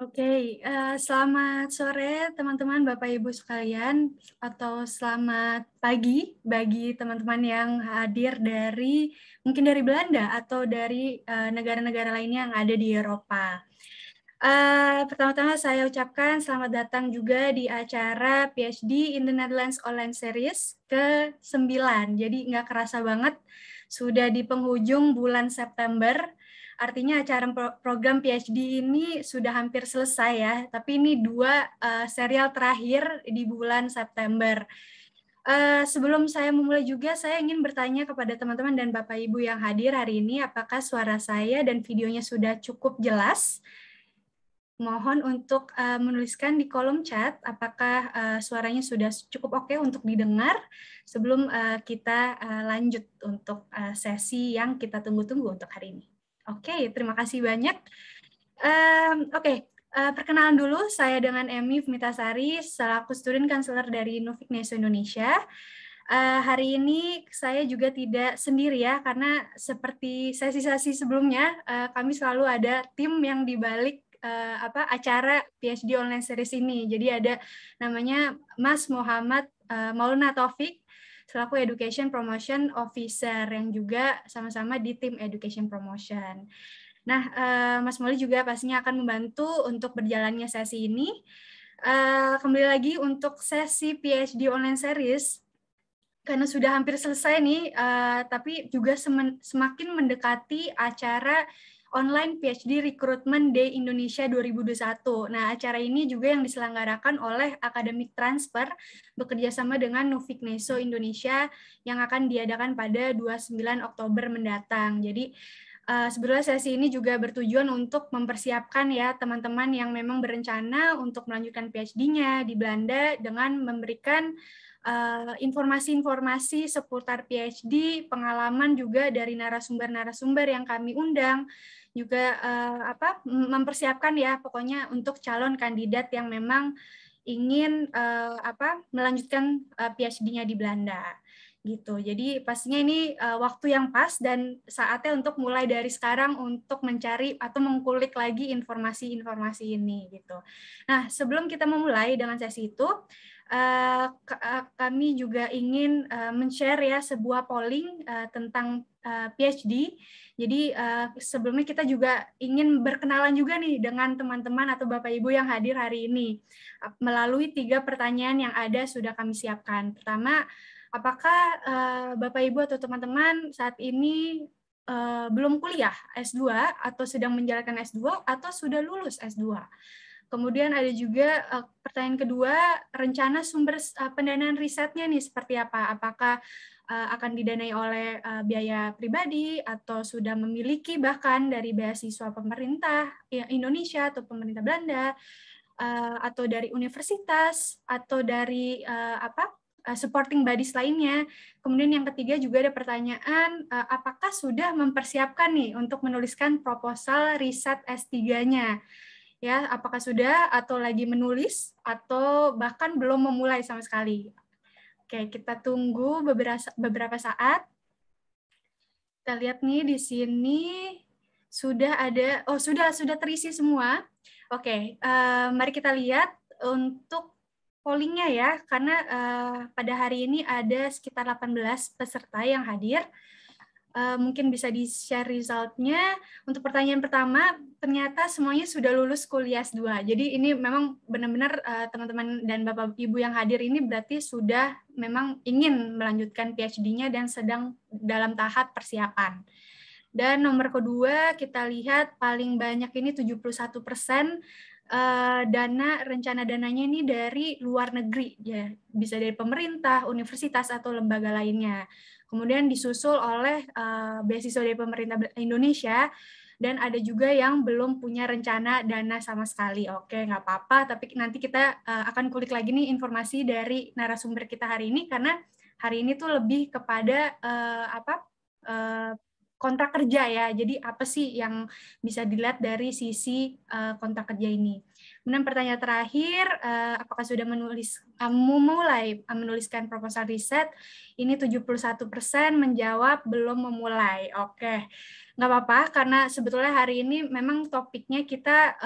Oke, okay. uh, eh, selamat sore teman-teman Bapak Ibu sekalian atau selamat pagi bagi teman-teman yang hadir dari mungkin dari Belanda atau dari eh, negara-negara uh, lainnya yang ada di Eropa. Uh, Pertama-tama saya ucapkan selamat datang juga di acara PhD in the Netherlands Online Series ke-9. Jadi nggak kerasa banget sudah di penghujung bulan September Artinya acara program PhD ini sudah hampir selesai ya, tapi ini dua uh, serial terakhir di bulan September. Uh, sebelum saya memulai juga, saya ingin bertanya kepada teman-teman dan Bapak Ibu yang hadir hari ini, apakah suara saya dan videonya sudah cukup jelas? Mohon untuk uh, menuliskan di kolom chat apakah uh, suaranya sudah cukup oke okay untuk didengar sebelum uh, kita uh, lanjut untuk uh, sesi yang kita tunggu-tunggu untuk hari ini. Oke, okay, terima kasih banyak. Um, Oke, okay. uh, eh, perkenalan dulu saya dengan Emi Fumitasari, selaku student counselor dari Neso Indonesia. Uh, hari ini saya juga tidak sendiri ya, karena seperti sesi-sesi sebelumnya, uh, kami selalu ada tim yang dibalik uh, apa acara PhD online series ini. Jadi ada namanya Mas Muhammad uh, Maulana Taufik selaku Education Promotion Officer yang juga sama-sama di tim Education Promotion. Nah, eh, Mas Moli juga pastinya akan membantu untuk berjalannya sesi ini. Eh, kembali lagi untuk sesi PhD online series karena sudah hampir selesai nih, eh, tapi juga semakin mendekati acara online PhD Recruitment Day Indonesia 2021. Nah, acara ini juga yang diselenggarakan oleh Academic Transfer bekerjasama dengan Novikneso Indonesia yang akan diadakan pada 29 Oktober mendatang. Jadi, uh, sebetulnya sesi ini juga bertujuan untuk mempersiapkan ya teman-teman yang memang berencana untuk melanjutkan PhD-nya di Belanda dengan memberikan eh, informasi-informasi uh, informasi -informasi seputar PhD, pengalaman juga dari narasumber-narasumber yang kami undang, juga uh, apa mempersiapkan ya pokoknya untuk calon kandidat yang memang ingin uh, apa melanjutkan uh, eh, PhD-nya di Belanda gitu. Jadi pastinya ini uh, waktu yang pas dan saatnya untuk mulai dari sekarang untuk mencari atau mengkulik lagi informasi-informasi ini gitu. Nah, sebelum kita memulai dengan sesi itu, uh, kami juga ingin uh, men-share ya sebuah polling uh, tentang uh, PhD jadi uh, sebelumnya kita juga ingin berkenalan juga nih dengan teman-teman atau Bapak Ibu yang hadir hari ini melalui tiga pertanyaan yang ada sudah kami siapkan. Pertama, apakah uh, Bapak Ibu atau teman-teman saat ini uh, belum kuliah S2 atau sedang menjalankan S2 atau sudah lulus S2? Kemudian ada juga pertanyaan kedua, rencana sumber pendanaan risetnya nih seperti apa? Apakah Eh, akan didanai oleh eh, biaya pribadi atau sudah memiliki bahkan dari beasiswa pemerintah ya, Indonesia atau pemerintah Belanda eh, atau dari universitas atau dari apa supporting bodies lainnya. Kemudian yang ketiga juga ada pertanyaan, apakah sudah mempersiapkan nih untuk menuliskan proposal riset S3-nya? Ya, apakah sudah atau lagi menulis atau bahkan belum memulai sama sekali? Oke, kita tunggu beberapa beberapa saat. Kita lihat nih di sini sudah ada oh sudah sudah terisi semua. Oke, uh, mari kita lihat untuk pollingnya ya, karena uh, pada hari ini ada sekitar 18 peserta yang hadir. Uh, mungkin bisa di-share resultnya. Untuk pertanyaan pertama, ternyata semuanya sudah lulus kuliah S2. Jadi ini memang benar-benar uh, teman-teman dan Bapak Ibu yang hadir ini berarti sudah memang ingin melanjutkan PhD-nya dan sedang dalam tahap persiapan. Dan nomor kedua kita lihat paling banyak ini 71 persen uh, dana rencana dananya ini dari luar negeri ya bisa dari pemerintah universitas atau lembaga lainnya kemudian disusul oleh uh, beasiswa dari pemerintah Indonesia dan ada juga yang belum punya rencana dana sama sekali oke nggak apa-apa tapi nanti kita eh, akan kulik lagi nih informasi dari narasumber kita hari ini karena hari ini tuh lebih kepada uh, apa uh, kontrak kerja ya. Jadi apa sih yang bisa dilihat dari sisi uh, kontrak kerja ini? Kemudian pertanyaan terakhir, eh, apakah sudah menulis uh, eh, mulai menuliskan proposal riset? Ini 71% menjawab belum memulai. Oke. nggak apa-apa karena sebetulnya hari ini memang topiknya kita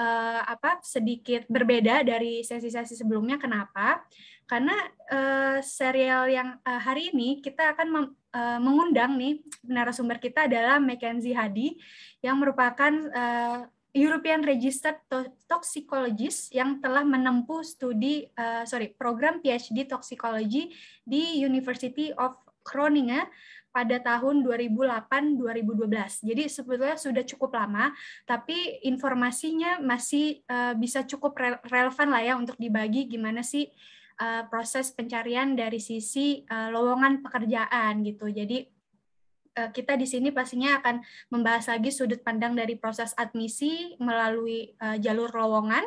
apa sedikit berbeda dari sesi-sesi sebelumnya. Kenapa? karena uh, serial yang uh, hari ini kita akan mem, uh, mengundang nih narasumber kita adalah Mackenzie Hadi yang merupakan uh, European Registered Toxicologist yang telah menempuh studi uh, sorry program PhD Toxicology di University of Groningen pada tahun 2008-2012. Jadi sebetulnya sudah cukup lama, tapi informasinya masih uh, bisa cukup relevan lah ya untuk dibagi gimana sih uh, proses pencarian dari sisi uh, lowongan pekerjaan gitu. Jadi eh, kita di sini pastinya akan membahas lagi sudut pandang dari proses admisi melalui jalur lowongan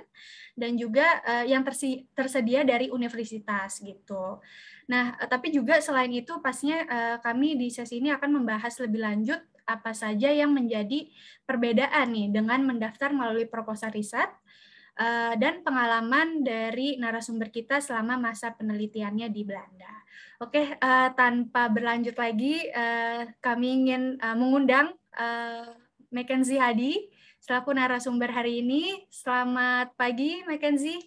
dan juga yang tersedia dari universitas gitu. Nah, tapi juga selain itu pastinya kami di sesi ini akan membahas lebih lanjut apa saja yang menjadi perbedaan nih dengan mendaftar melalui proposal riset Eh, dan pengalaman dari narasumber kita selama masa penelitiannya di Belanda. Oke, eh, tanpa berlanjut lagi, eh, kami ingin mengundang Mackenzie Hadi selaku narasumber hari ini. Selamat pagi, Mackenzie.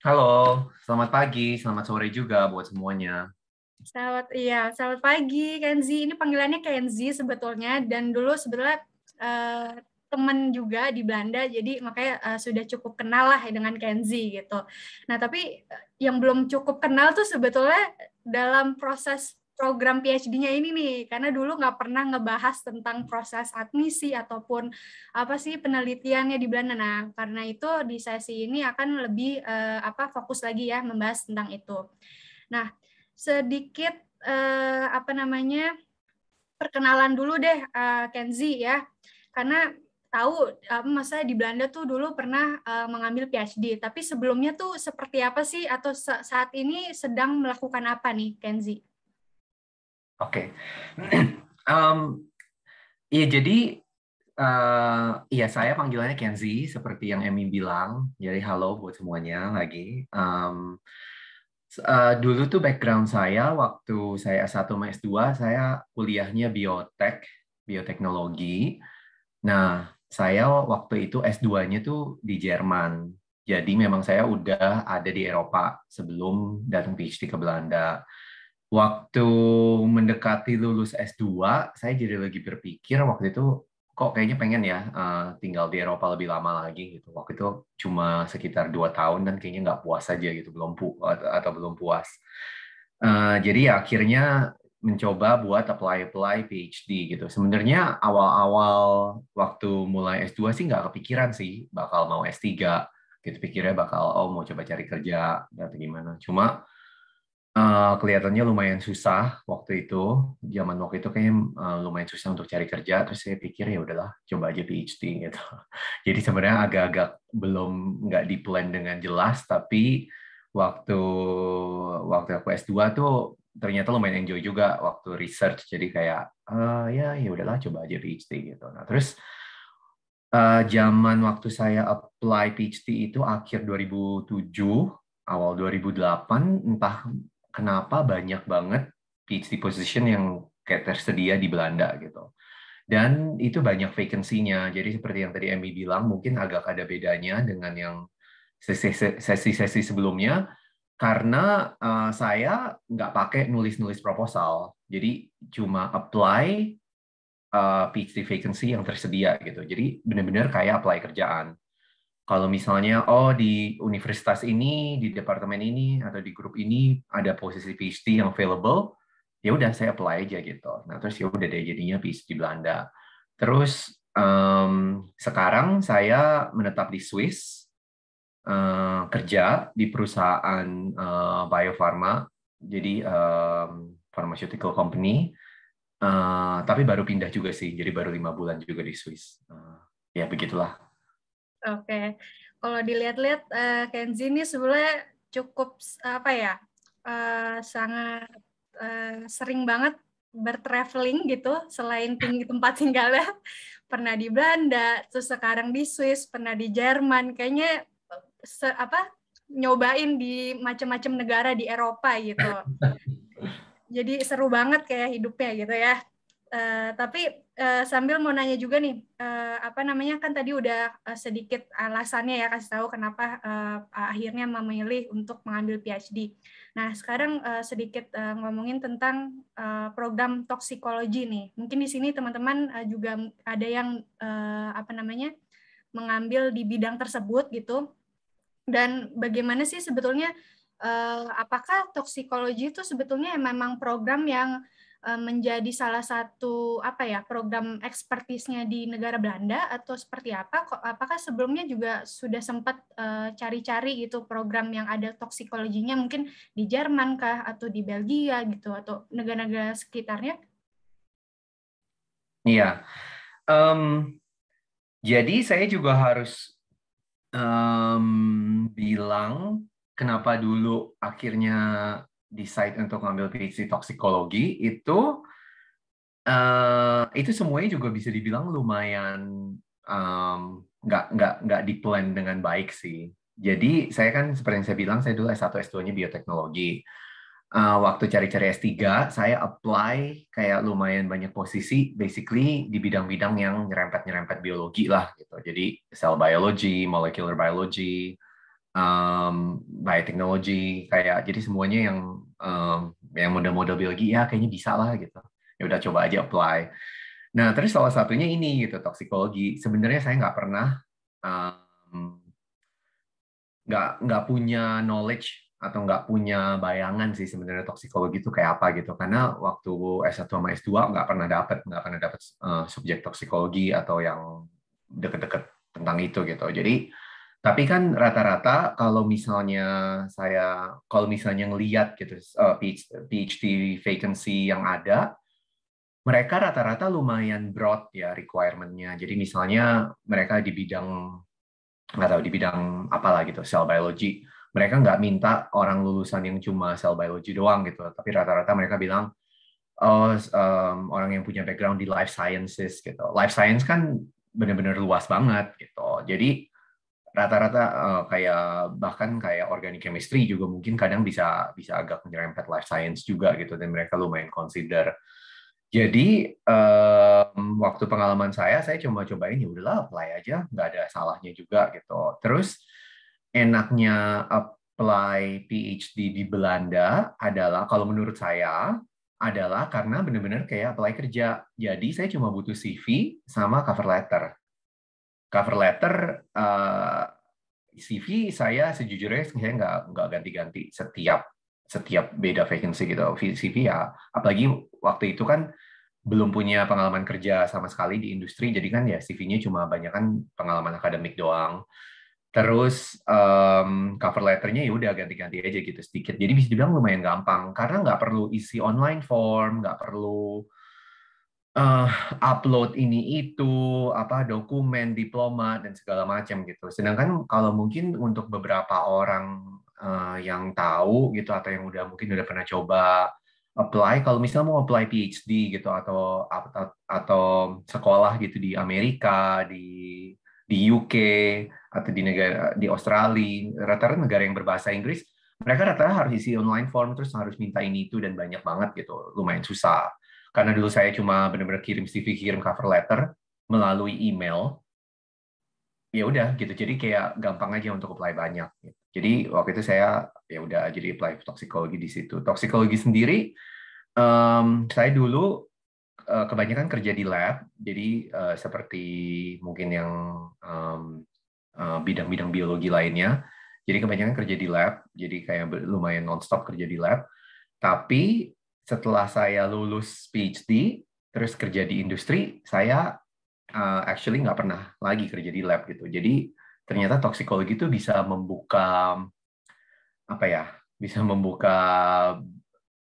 Halo, selamat pagi, selamat sore juga buat semuanya. Selamat iya, selamat pagi Kenzi. Ini panggilannya Kenzi sebetulnya dan dulu sebetulnya uh, temen juga di Belanda jadi makanya uh, sudah cukup kenal lah dengan Kenzi gitu. Nah tapi eh, yang belum cukup kenal tuh sebetulnya dalam proses program PhD-nya ini nih karena dulu nggak pernah ngebahas tentang proses admisi ataupun apa sih penelitiannya di Belanda. Nah karena itu di sesi ini akan lebih uh, apa fokus lagi ya membahas tentang itu. Nah sedikit uh, apa namanya perkenalan dulu deh uh, Kenzi ya karena tahu apa eh, masa di Belanda tuh dulu pernah uh, mengambil PhD, tapi sebelumnya tuh seperti apa sih atau saat ini sedang melakukan apa nih Kenzi? Oke, okay. um, iya jadi uh, iya saya panggilannya Kenzi seperti yang Emmy bilang, jadi halo buat semuanya lagi. Um, uh, dulu tuh background saya waktu saya S1 sama S2 saya kuliahnya biotek, bioteknologi. Nah, saya waktu itu S2-nya tuh di Jerman. Jadi memang saya udah ada di Eropa sebelum datang PhD ke Belanda. Waktu mendekati lulus S2, saya jadi lagi berpikir waktu itu kok kayaknya pengen ya uh, tinggal di Eropa lebih lama lagi gitu. Waktu itu cuma sekitar dua tahun dan kayaknya nggak puas aja gitu, belum pu atau belum puas. Uh, jadi ya akhirnya mencoba buat apply-apply PhD gitu. Sebenarnya awal-awal waktu mulai S2 sih nggak kepikiran sih bakal mau S3 gitu pikirnya bakal oh mau coba cari kerja atau gimana. Cuma uh, kelihatannya lumayan susah waktu itu. Zaman waktu itu kayaknya uh, lumayan susah untuk cari kerja terus saya pikir ya udahlah coba aja PhD gitu. Jadi sebenarnya agak-agak belum nggak di plan dengan jelas tapi waktu waktu aku S2 tuh ternyata lumayan enjoy juga waktu research jadi kayak uh, ya ya udahlah coba aja PhD gitu nah terus uh, zaman waktu saya apply PhD itu akhir 2007 awal 2008 entah kenapa banyak banget PhD position yang kayak tersedia di Belanda gitu dan itu banyak vacancy-nya jadi seperti yang tadi Emmy bilang mungkin agak ada bedanya dengan yang sesi-sesi sebelumnya karena uh, saya nggak pakai nulis-nulis proposal. Jadi cuma apply uh, eh, PhD vacancy yang tersedia gitu. Jadi benar-benar kayak apply kerjaan. Kalau misalnya oh di universitas ini, di departemen ini atau di grup ini ada posisi PhD yang available, ya udah saya apply aja gitu. Nah, terus ya udah deh jadinya PhD Belanda. Terus um, sekarang saya menetap di Swiss Eh, kerja di perusahaan eh, biopharma, jadi pharmaceutical company. Eh, tapi baru pindah juga sih, jadi baru lima bulan juga di Swiss. ya begitulah. Oke, okay. kalau dilihat-lihat uh, Kenzi ini sebenarnya cukup apa ya, sangat sering banget bertraveling gitu selain tinggi tempat tinggalnya pernah di Belanda terus sekarang di Swiss pernah di Jerman kayaknya se, apa nyobain di macam-macam negara di Eropa gitu. Jadi seru banget kayak hidupnya gitu ya. Uh, tapi uh, sambil mau nanya juga nih, uh, apa namanya kan tadi udah uh, sedikit alasannya ya kasih tahu kenapa uh, akhirnya memilih untuk mengambil PhD. Nah sekarang uh, sedikit uh, ngomongin tentang uh, program toksikologi nih. Mungkin di sini teman-teman uh, juga ada yang uh, apa namanya mengambil di bidang tersebut gitu dan bagaimana sih sebetulnya eh, apakah toksikologi itu sebetulnya memang program yang eh, menjadi salah satu apa ya program ekspertisnya di negara Belanda atau seperti apa? Apakah sebelumnya juga sudah sempat eh, cari-cari gitu program yang ada toksikologinya mungkin di Jerman kah atau di Belgia gitu atau negara-negara sekitarnya? Iya. Um, jadi saya juga harus um, bilang kenapa dulu akhirnya decide untuk ngambil PhD toksikologi itu uh, itu semuanya juga bisa dibilang lumayan nggak nggak nggak diplan dengan baik sih. Jadi saya kan seperti yang saya bilang saya dulu S1 S2-nya bioteknologi uh, waktu cari-cari S3, saya apply kayak lumayan banyak posisi, basically di bidang-bidang yang nyerempet-nyerempet biologi lah gitu. Jadi cell biology, molecular biology, um, biotechnology, kayak jadi semuanya yang um, yang model-model biologi ya kayaknya bisa lah gitu. Ya udah coba aja apply. Nah terus salah satunya ini gitu toksikologi. Sebenarnya saya nggak pernah um, nggak nggak punya knowledge atau nggak punya bayangan sih sebenarnya toksikologi itu kayak apa gitu karena waktu S1 sama S2 nggak pernah dapat nggak pernah dapat uh, eh, subjek toksikologi atau yang deket-deket tentang itu gitu jadi tapi kan rata-rata kalau misalnya saya kalau misalnya ngelihat gitu uh, eh, PhD vacancy yang ada mereka rata-rata lumayan broad ya requirement-nya jadi misalnya mereka di bidang nggak tahu di bidang apalah gitu cell biology mereka nggak minta orang lulusan yang cuma cell biology doang gitu, tapi rata-rata mereka bilang oh, um, orang yang punya background di life sciences gitu. Life science kan benar-benar luas banget gitu. Jadi rata-rata uh, kayak bahkan kayak organic chemistry juga mungkin kadang bisa bisa agak menyerempet life science juga gitu dan mereka lumayan consider. Jadi um, waktu pengalaman saya saya cuma cobain ya udahlah apply aja nggak ada salahnya juga gitu. Terus enaknya apply PhD di Belanda adalah kalau menurut saya adalah karena benar-benar kayak apply kerja. Jadi saya cuma butuh CV sama cover letter. Cover letter uh, eh, CV saya sejujurnya saya nggak nggak ganti-ganti setiap setiap beda vacancy gitu. CV ya apalagi waktu itu kan belum punya pengalaman kerja sama sekali di industri, jadi kan ya CV-nya cuma banyak kan pengalaman akademik doang terus um, cover letternya ya udah ganti-ganti aja gitu sedikit jadi bisa dibilang lumayan gampang karena nggak perlu isi online form nggak perlu uh, upload ini itu apa dokumen diploma dan segala macam gitu sedangkan kalau mungkin untuk beberapa orang uh, yang tahu gitu atau yang udah mungkin udah pernah coba apply kalau misalnya mau apply PhD gitu atau atau, atau sekolah gitu di Amerika di di UK atau di negara di Australia rata-rata negara yang berbahasa Inggris mereka rata-rata harus isi online form terus harus minta ini itu dan banyak banget gitu lumayan susah karena dulu saya cuma benar-benar kirim CV kirim cover letter melalui email ya udah gitu jadi kayak gampang aja untuk apply banyak jadi waktu itu saya ya udah jadi apply toksikologi di situ toksikologi sendiri um, saya dulu eh, kebanyakan kerja di lab jadi uh, seperti mungkin yang um, Eh, bidang-bidang biologi lainnya. Jadi kebanyakan kerja di lab, jadi kayak lumayan nonstop kerja di lab. Tapi setelah saya lulus PhD, terus kerja di industri, saya uh, actually nggak pernah lagi kerja di lab gitu. Jadi ternyata toksikologi itu bisa membuka apa ya? Bisa membuka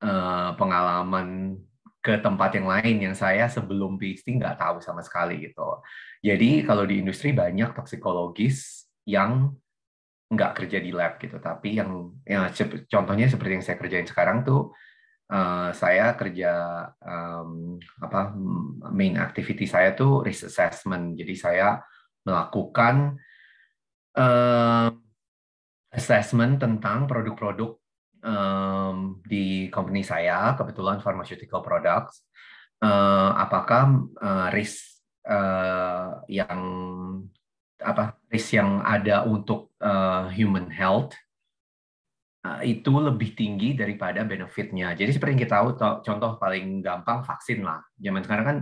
uh, pengalaman ke tempat yang lain yang saya sebelum PhD nggak tahu sama sekali gitu. Jadi kalau di industri banyak toksikologis yang nggak kerja di lab gitu, tapi yang, yang contohnya seperti yang saya kerjain sekarang tuh uh, saya kerja um, apa main activity saya tuh risk assessment. Jadi saya melakukan uh, assessment tentang produk-produk um, di company saya kebetulan pharmaceutical products uh, apakah uh, risk uh, yang apa risk yang ada untuk uh, human health uh, itu lebih tinggi daripada benefitnya. Jadi seperti yang kita tahu, contoh paling gampang vaksin lah. Zaman sekarang kan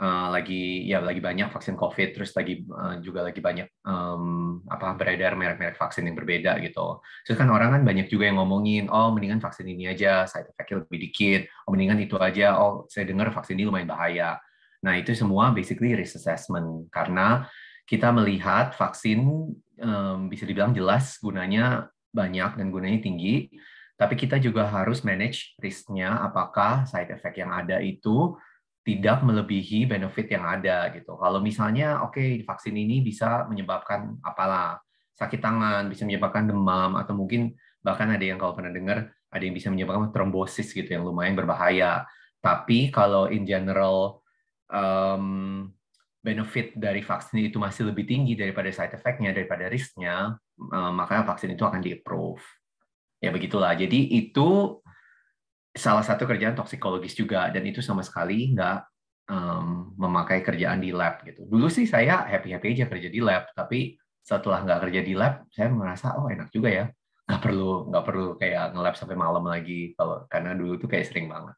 uh, lagi ya lagi banyak vaksin COVID, terus lagi uh, juga lagi banyak um, apa beredar merek-merek vaksin yang berbeda gitu. Terus kan orang kan banyak juga yang ngomongin, oh mendingan vaksin ini aja, side effect lebih dikit, oh mendingan itu aja, oh saya dengar vaksin ini lumayan bahaya. Nah itu semua basically risk assessment karena kita melihat vaksin um, bisa dibilang jelas gunanya banyak dan gunanya tinggi, tapi kita juga harus manage risknya apakah side effect yang ada itu tidak melebihi benefit yang ada gitu. Kalau misalnya oke okay, vaksin ini bisa menyebabkan apalah sakit tangan, bisa menyebabkan demam atau mungkin bahkan ada yang kalau pernah dengar ada yang bisa menyebabkan trombosis gitu yang lumayan berbahaya. Tapi kalau in general um, benefit dari vaksin itu masih lebih tinggi daripada side effect-nya, daripada risk-nya, um, maka vaksin itu akan di-approve. Ya begitulah. Jadi itu salah satu kerjaan toksikologis juga dan itu sama sekali nggak um, memakai kerjaan di lab gitu. Dulu sih saya happy happy aja kerja di lab, tapi setelah nggak kerja di lab, saya merasa oh enak juga ya, nggak perlu nggak perlu kayak ngelab sampai malam lagi kalau karena dulu tuh kayak sering banget.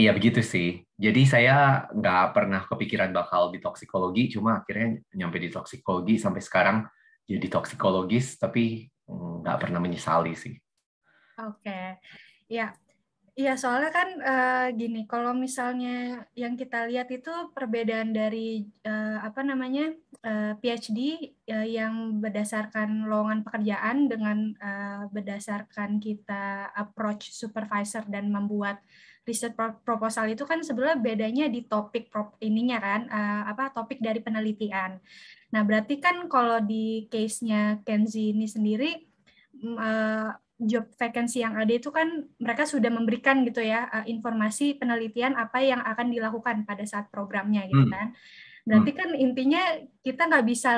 Iya begitu sih. Jadi saya nggak pernah kepikiran bakal di toksikologi, cuma akhirnya nyampe di toksikologi sampai sekarang jadi toksikologis, tapi mm, nggak pernah menyesali sih. Oke, okay. ya Iya, soalnya kan uh, gini, kalau misalnya yang kita lihat itu perbedaan dari uh, apa namanya uh, eh, PhD uh, yang berdasarkan lowongan pekerjaan dengan uh, berdasarkan kita approach supervisor dan membuat riset proposal itu kan sebenarnya bedanya di topik prop, ininya kan uh, apa topik dari penelitian. Nah, berarti kan kalau di case-nya Kenzi ini sendiri uh, job vacancy yang ada itu kan mereka sudah memberikan gitu ya eh, informasi penelitian apa yang akan dilakukan pada saat programnya gitu hmm. kan. Berarti hmm. kan intinya kita nggak bisa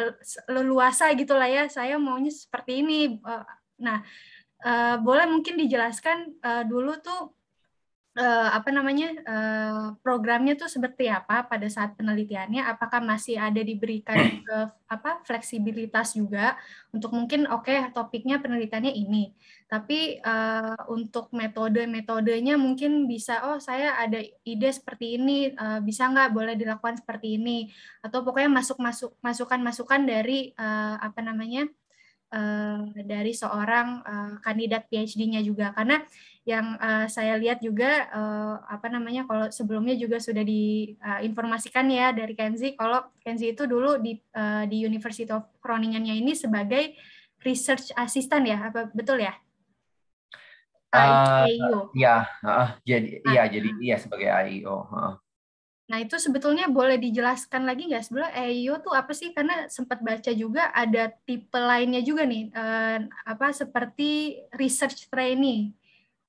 leluasa gitu lah ya. Saya maunya seperti ini. Eh, nah, eh, boleh mungkin dijelaskan dulu tuh uh, apa namanya uh, programnya tuh seperti apa pada saat penelitiannya apakah masih ada diberikan ke eh, apa fleksibilitas juga untuk mungkin oke okay, topiknya penelitiannya ini tapi uh, untuk metode metodenya mungkin bisa oh saya ada ide seperti ini uh, bisa nggak boleh dilakukan seperti ini atau pokoknya masuk masuk masukan masukan dari uh, apa namanya dari seorang kandidat PhD-nya juga karena yang uh, saya lihat juga uh, apa namanya kalau sebelumnya juga sudah diinformasikan eh, uh, ya dari Kenzi kalau Kenzi itu dulu di uh, di University of Groningennya ini sebagai research assistant ya apa betul ya? Uh, IEO. Ya, uh, jadi uh, ya jadi iya sebagai IEO. Uh. Nah itu sebetulnya boleh dijelaskan lagi nggak sebelum IEO tuh apa sih? Karena sempat baca juga ada tipe lainnya juga nih uh, apa seperti research trainee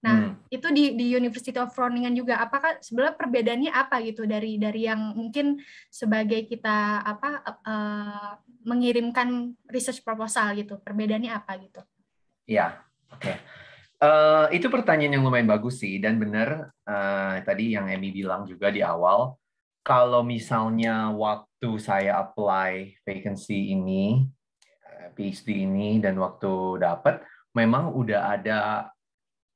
Nah, hmm. itu di di University of Groningen juga apakah sebenarnya perbedaannya apa gitu dari dari yang mungkin sebagai kita apa uh, mengirimkan research proposal gitu. Perbedaannya apa gitu? Ya, oke. Okay. Uh, eh, itu pertanyaan yang lumayan bagus sih dan benar uh, tadi yang Emmy bilang juga di awal kalau misalnya waktu saya apply vacancy ini PhD ini dan waktu dapat memang udah ada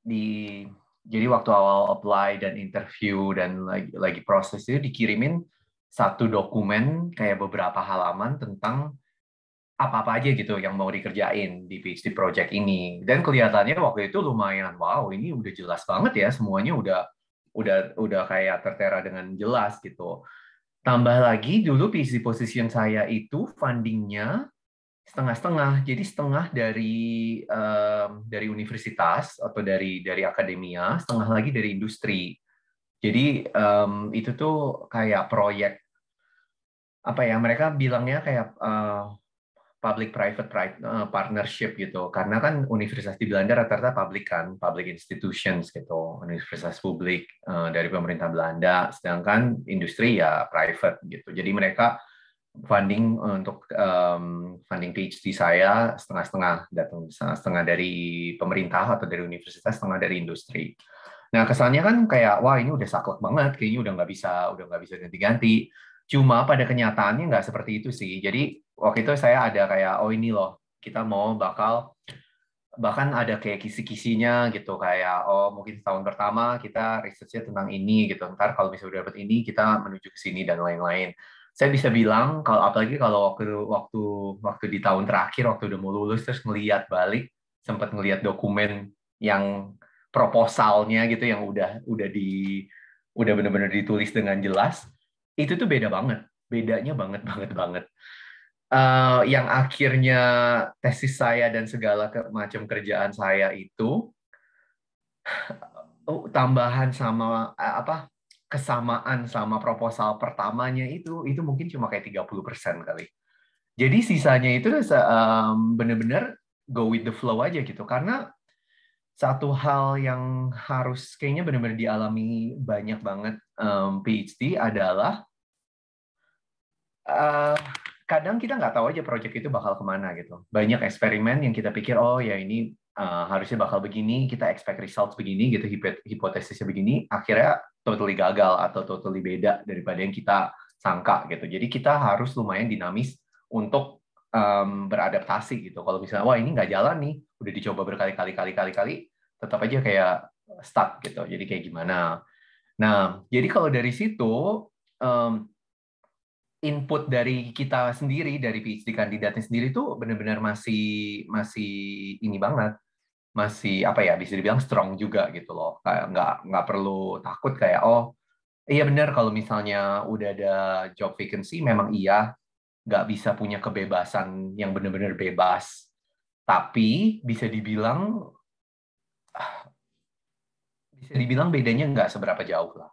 di jadi waktu awal apply dan interview dan lagi lagi proses itu dikirimin satu dokumen kayak beberapa halaman tentang apa-apa aja gitu yang mau dikerjain di PhD project ini. Dan kelihatannya waktu itu lumayan wow, ini udah jelas banget ya semuanya udah udah udah kayak tertera dengan jelas gitu. Tambah lagi dulu PhD position saya itu fundingnya setengah-setengah. Jadi setengah dari um, dari universitas atau dari dari akademia, setengah lagi dari industri. Jadi um, itu tuh kayak proyek apa ya? Mereka bilangnya kayak uh, public-private eh, partnership gitu. Karena kan universitas di Belanda rata-rata public kan, public institutions gitu, universitas publik uh, dari pemerintah Belanda. Sedangkan industri ya private gitu. Jadi mereka funding eh, untuk um, funding PhD saya setengah-setengah datang setengah setengah dari pemerintah atau dari universitas setengah dari industri. Nah kesannya kan kayak wah ini udah saklek banget kayaknya udah nggak bisa udah nggak bisa ganti-ganti. Cuma pada kenyataannya nggak seperti itu sih. Jadi waktu itu saya ada kayak oh ini loh kita mau bakal bahkan ada kayak kisi-kisinya gitu kayak oh mungkin tahun pertama kita risetnya tentang ini gitu ntar kalau misalnya udah dapat ini kita menuju ke sini dan lain-lain saya bisa bilang kalau apalagi kalau waktu waktu waktu di tahun terakhir waktu udah mau lulus terus ngelihat balik sempat ngelihat dokumen yang proposalnya gitu yang udah udah di udah benar-benar ditulis dengan jelas itu tuh beda banget bedanya banget banget banget uh, yang akhirnya tesis saya dan segala ke macam kerjaan saya itu uh, tambahan sama uh, apa kesamaan sama proposal pertamanya itu itu mungkin cuma kayak 30% kali. Jadi sisanya itu um, eh, benar go with the flow aja gitu karena satu hal yang harus kayaknya benar-benar dialami banyak banget um, eh, PhD adalah uh, kadang kita nggak tahu aja proyek itu bakal kemana gitu. Banyak eksperimen yang kita pikir oh ya ini uh, harusnya bakal begini, kita expect results begini gitu, hipotesisnya begini, akhirnya totally gagal atau totally beda daripada yang kita sangka gitu. Jadi kita harus lumayan dinamis untuk um, beradaptasi gitu. Kalau misalnya wah ini nggak jalan nih, udah dicoba berkali-kali kali-kali kali, tetap aja kayak stuck gitu. Jadi kayak gimana? Nah, jadi kalau dari situ um, input dari kita sendiri dari PhD kandidatnya sendiri tuh benar-benar masih masih ini banget masih apa ya bisa dibilang strong juga gitu loh kayak nggak nggak perlu takut kayak oh iya benar kalau misalnya udah ada job vacancy memang iya nggak bisa punya kebebasan yang benar-benar bebas tapi bisa dibilang bisa dibilang bedanya nggak seberapa jauh lah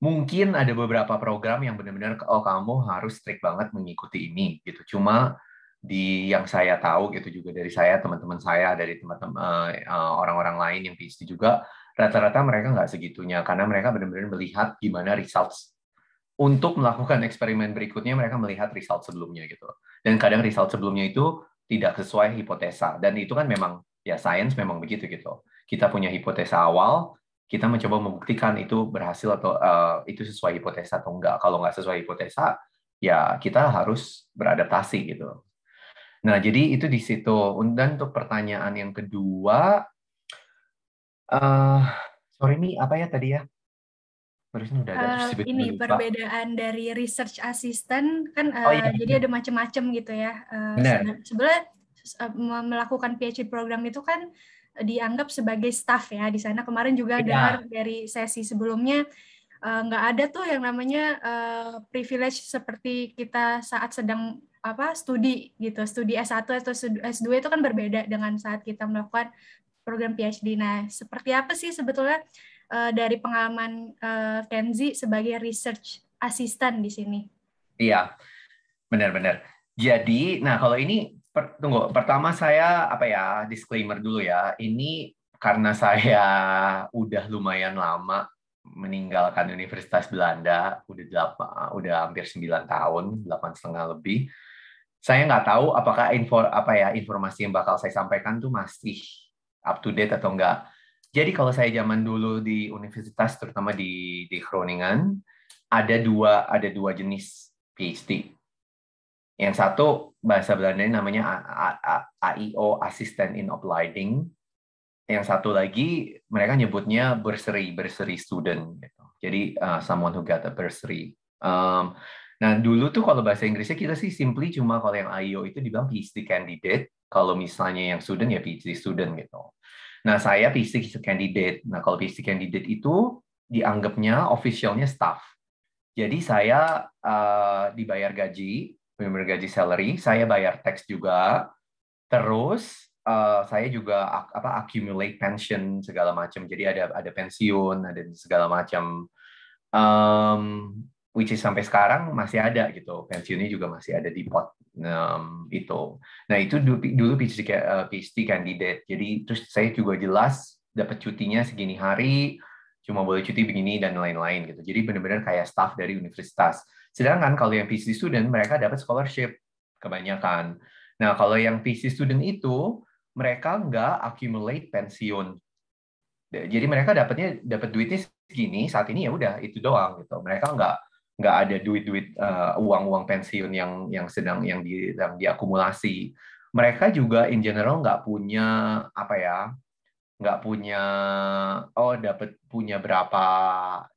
mungkin ada beberapa program yang benar-benar oh kamu harus strict banget mengikuti ini gitu cuma di yang saya tahu gitu juga dari saya teman-teman saya dari teman-teman eh, eh, orang-orang lain yang PhD juga rata-rata mereka nggak segitunya karena mereka benar-benar melihat gimana results untuk melakukan eksperimen berikutnya mereka melihat result sebelumnya gitu dan kadang result sebelumnya itu tidak sesuai hipotesa dan itu kan memang ya sains memang begitu gitu kita punya hipotesa awal kita mencoba membuktikan itu berhasil atau uh, itu sesuai hipotesa atau enggak. Kalau nggak sesuai hipotesa, ya kita harus beradaptasi gitu. Nah, jadi itu di situ. Dan untuk pertanyaan yang kedua, uh, sorry nih apa ya tadi ya? udah ada uh, eh, terus ini perbedaan dari research assistant kan uh, iya. jadi ada macam-macam gitu ya. Uh, Sebenarnya uh, melakukan PhD program itu kan dianggap sebagai staff ya di sana kemarin juga ya. dengar dari sesi sebelumnya nggak uh, ada tuh yang namanya uh, privilege seperti kita saat sedang apa studi gitu studi S1 atau S2 itu kan berbeda dengan saat kita melakukan program PhD nah seperti apa sih sebetulnya eh, dari pengalaman Kenzi eh, sebagai research assistant di sini iya benar-benar jadi nah kalau ini per, tunggu pertama saya apa ya disclaimer dulu ya ini karena saya udah lumayan lama meninggalkan Universitas Belanda udah 8, udah hampir sembilan tahun, delapan setengah lebih saya nggak tahu apakah info apa ya informasi yang bakal saya sampaikan tuh masih up to date atau enggak. Jadi kalau saya zaman dulu di universitas terutama di di Groningen ada dua ada dua jenis PhD. Yang satu bahasa Belanda namanya AIO Assistant in Uplighting. Yang satu lagi mereka nyebutnya bursary bursary student. Gitu. Jadi uh, someone who got a bursary. Um, Nah, dulu tuh kalau bahasa Inggrisnya kita sih simply cuma kalau yang IO itu dibilang PhD candidate, kalau misalnya yang student ya PhD student gitu. Nah, saya PhD candidate. Nah, kalau PhD candidate itu dianggapnya officialnya staff. Jadi saya uh, dibayar gaji, benar gaji salary, saya bayar tax juga. Terus uh, saya juga apa accumulate pension segala macam. Jadi ada ada pensiun, ada segala macam. Um, which is sampai sekarang masih ada gitu pensiunnya juga masih ada di pot um, itu nah itu dulu, PhD, uh, PhD candidate jadi terus saya juga jelas dapat cutinya segini hari cuma boleh cuti begini dan lain-lain gitu jadi benar-benar kayak staff dari universitas sedangkan kalau yang PhD student mereka dapat scholarship kebanyakan nah kalau yang PhD student itu mereka nggak accumulate pensiun jadi mereka dapatnya dapat duitnya segini saat ini ya udah itu doang gitu mereka nggak nggak ada duit-duit uh, uang-uang pensiun yang yang sedang yang di yang diakumulasi. Mereka juga in general nggak punya apa ya, nggak punya oh dapat punya berapa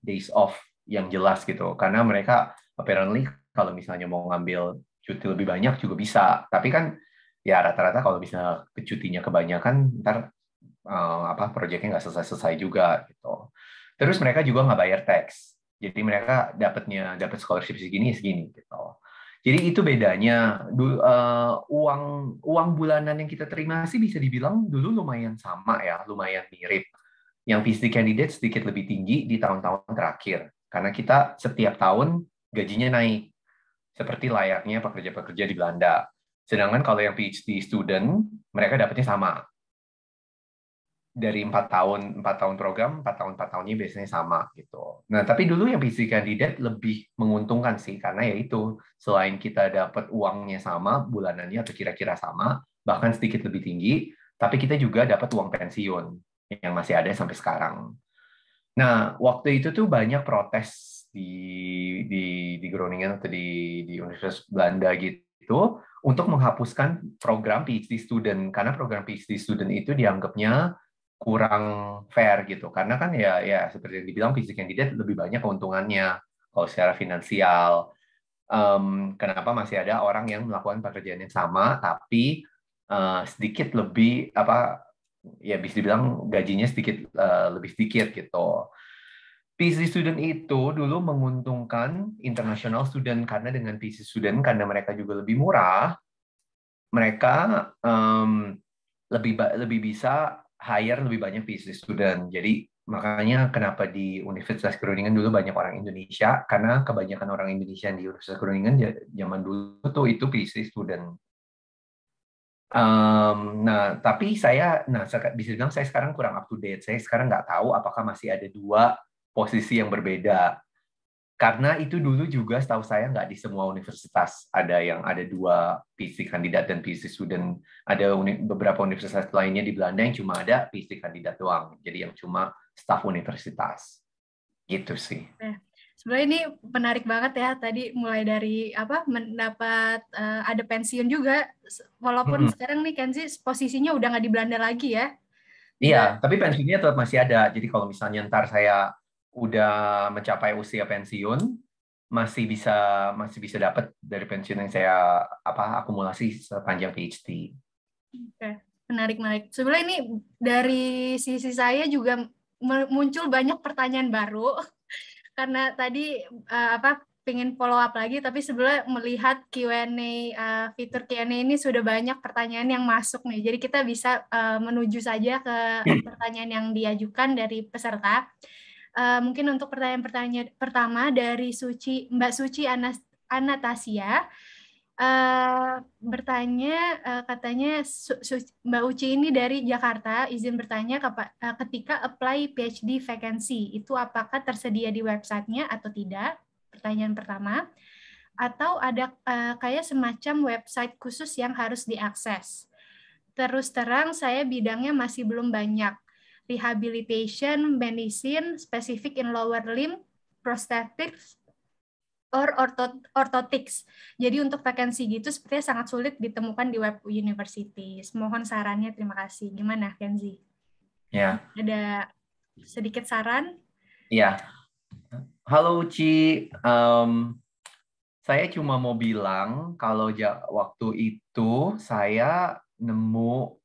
days off yang jelas gitu. Karena mereka apparently kalau misalnya mau ngambil cuti lebih banyak juga bisa. Tapi kan ya rata-rata kalau bisa cutinya kebanyakan ntar uh, apa proyeknya nggak selesai-selesai juga gitu. Terus mereka juga nggak bayar tax jadi mereka dapatnya dapat scholarship segini segini gitu. Jadi itu bedanya du, uh, uang uang bulanan yang kita terima sih bisa dibilang dulu lumayan sama ya, lumayan mirip. Yang PhD candidate sedikit lebih tinggi di tahun-tahun terakhir karena kita setiap tahun gajinya naik seperti layaknya pekerja-pekerja di Belanda. Sedangkan kalau yang PhD student mereka dapatnya sama dari empat tahun empat tahun program empat tahun empat tahunnya biasanya sama gitu. Nah tapi dulu yang PhD kandidat lebih menguntungkan sih karena ya itu selain kita dapat uangnya sama bulanannya atau kira-kira sama bahkan sedikit lebih tinggi, tapi kita juga dapat uang pensiun yang masih ada sampai sekarang. Nah waktu itu tuh banyak protes di di di Groningen atau di di Universitas Belanda gitu untuk menghapuskan program PhD student karena program PhD student itu dianggapnya kurang fair gitu karena kan ya ya seperti yang dibilang fisik yang tidak lebih banyak keuntungannya kalau secara finansial um, kenapa masih ada orang yang melakukan pekerjaan yang sama tapi uh, sedikit lebih apa ya bisa dibilang gajinya sedikit uh, lebih sedikit gitu PhD student itu dulu menguntungkan international student karena dengan PhD student karena mereka juga lebih murah mereka um, lebih lebih bisa hire lebih banyak PhD student. Jadi makanya kenapa di Universitas Groningen dulu banyak orang Indonesia karena kebanyakan orang Indonesia di Universitas Groningen zaman dulu tuh itu PhD student. Um, nah, tapi saya, nah bisa bilang saya sekarang kurang up to date. Saya sekarang nggak tahu apakah masih ada dua posisi yang berbeda karena itu dulu juga setahu saya nggak di semua universitas ada yang ada dua PhD kandidat dan PhD student ada uni, beberapa universitas lainnya di Belanda yang cuma ada PhD kandidat doang jadi yang cuma staff universitas gitu sih nah, sebenarnya ini menarik banget ya tadi mulai dari apa mendapat uh, ada pensiun juga walaupun hmm. sekarang nih Kenzi posisinya udah nggak di Belanda lagi ya Iya, tapi pensiunnya tetap masih ada. Jadi kalau misalnya ntar saya udah mencapai usia pensiun masih bisa masih bisa dapat dari pensiun yang saya apa akumulasi sepanjang PhD. Oke, okay. menarik menarik. Sebenarnya ini dari sisi saya juga muncul banyak pertanyaan baru karena tadi uh, apa pengen follow up lagi tapi sebenarnya melihat Q&A uh, eh, fitur Q&A ini sudah banyak pertanyaan yang masuk nih jadi kita bisa uh, menuju saja ke pertanyaan yang diajukan dari peserta Eh, mungkin untuk pertanyaan-pertanyaan pertama dari Suci Mbak Suci Anas, Anatasia uh, eh, bertanya uh, katanya Su, Su, Mbak Uci ini dari Jakarta izin bertanya ketika apply PhD vacancy itu apakah tersedia di websitenya atau tidak pertanyaan pertama atau ada uh, kayak semacam website khusus yang harus diakses terus terang saya bidangnya masih belum banyak rehabilitation, medicine, specific in lower limb, prosthetics, or orthotics. Jadi untuk vakansi gitu sepertinya sangat sulit ditemukan di web university. Mohon sarannya, terima kasih. Gimana, Kenzi? Ya. Yeah. Ada sedikit saran? Ya. Yeah. Halo Uci, um, saya cuma mau bilang kalau waktu itu saya nemu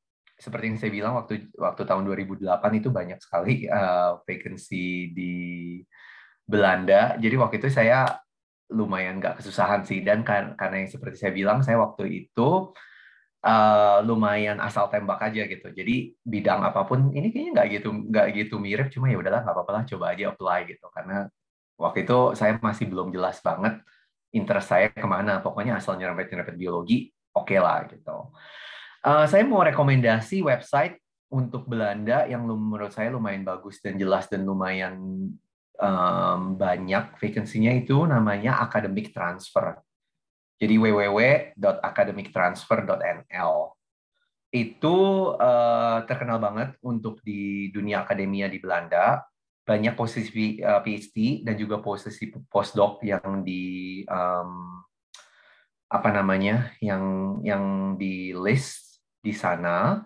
seperti yang saya bilang waktu waktu tahun 2008 itu banyak sekali uh, vacancy di Belanda. Jadi waktu itu saya lumayan nggak kesusahan sih dan kar karena yang seperti saya bilang saya waktu itu uh, lumayan asal tembak aja gitu. Jadi bidang apapun ini kayaknya nggak gitu nggak gitu mirip cuma ya udahlah nggak apa-apa lah coba aja apply gitu karena waktu itu saya masih belum jelas banget interest saya kemana. Pokoknya asal nyerempet-nyerempet biologi oke okay lah gitu. Eh, saya mau rekomendasi website untuk Belanda yang menurut saya lumayan bagus dan jelas dan lumayan um, banyak vacancy-nya itu namanya Academic Transfer. Jadi www.academictransfer.nl itu uh, terkenal banget untuk di dunia akademia di Belanda. Banyak posisi eh, PhD dan juga posisi postdoc yang di um, apa namanya yang yang di list di sana.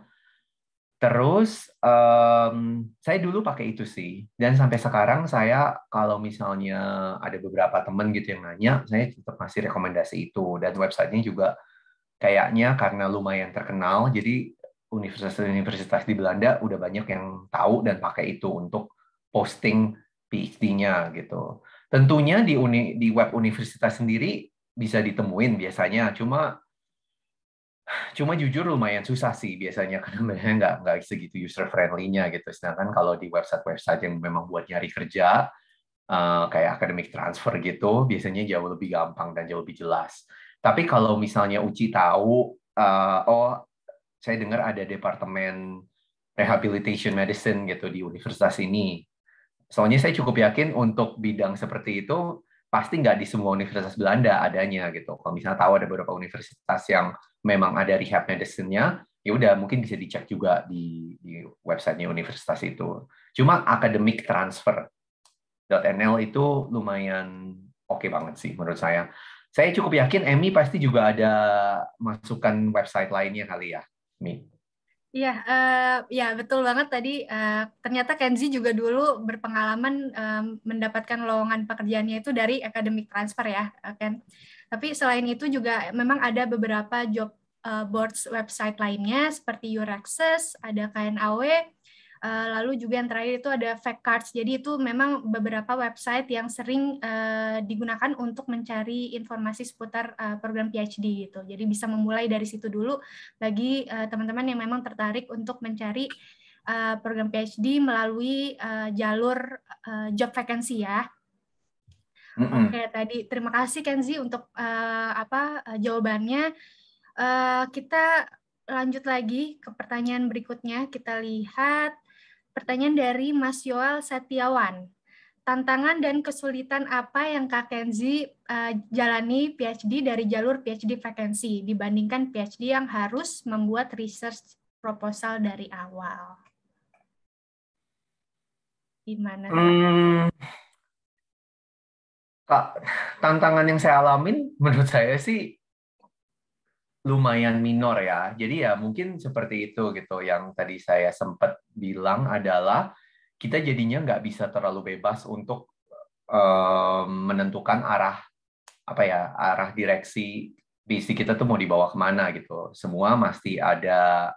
Terus um, saya dulu pakai itu sih, dan sampai sekarang saya kalau misalnya ada beberapa temen gitu yang nanya, saya tetap masih rekomendasi itu dan websitenya juga kayaknya karena lumayan terkenal, jadi universitas-universitas di Belanda udah banyak yang tahu dan pakai itu untuk posting PhD-nya gitu. Tentunya di uni, di web universitas sendiri bisa ditemuin biasanya, cuma Cuma jujur lumayan susah sih biasanya karena mereka nggak nggak segitu user friendly-nya gitu. Sedangkan kalau di website-website yang memang buat nyari kerja eh, kayak academic transfer gitu, biasanya jauh lebih gampang dan jauh lebih jelas. Tapi kalau misalnya Uci tahu, eh, oh saya dengar ada departemen rehabilitation medicine gitu di universitas ini. Soalnya saya cukup yakin untuk bidang seperti itu pasti nggak di semua universitas Belanda adanya gitu. Kalau misalnya tahu ada beberapa universitas yang memang ada rehab medicine-nya, ya udah mungkin bisa dicek juga di, di websitenya universitas itu. Cuma academic transfer .nl itu lumayan oke okay banget sih menurut saya. Saya cukup yakin Emmy pasti juga ada masukan website lainnya kali ya, Mi. Iya, uh, ya betul banget tadi. Uh, ternyata Kenzi juga dulu berpengalaman um, mendapatkan lowongan pekerjaannya itu dari academic transfer ya, Ken. Tapi selain itu juga memang ada beberapa job uh, boards website lainnya seperti Euraccess, ada KNAW, uh, eh, lalu juga yang terakhir itu ada fact cards. Jadi itu memang beberapa website yang sering uh, digunakan untuk mencari informasi seputar uh, program PhD gitu. Jadi bisa memulai dari situ dulu bagi teman-teman uh, yang memang tertarik untuk mencari program PhD melalui uh, jalur uh, job vacancy ya. Mm -hmm. Oke, tadi terima kasih Kenzi untuk uh, apa uh, jawabannya. Eh, kita lanjut lagi ke pertanyaan berikutnya. Kita lihat pertanyaan dari Mas Yoel Setiawan. Tantangan dan kesulitan apa yang Kak Kenzi uh, jalani PhD dari jalur PhD vakansi dibandingkan PhD yang harus membuat research proposal dari awal? Gimana? Hmm, Kak, tantangan yang saya alamin menurut saya sih lumayan minor ya. Jadi ya mungkin seperti itu gitu yang tadi saya sempat bilang adalah kita jadinya nggak bisa terlalu bebas untuk um, menentukan arah apa ya arah direksi bisnis kita tuh mau dibawa kemana gitu. Semua masih ada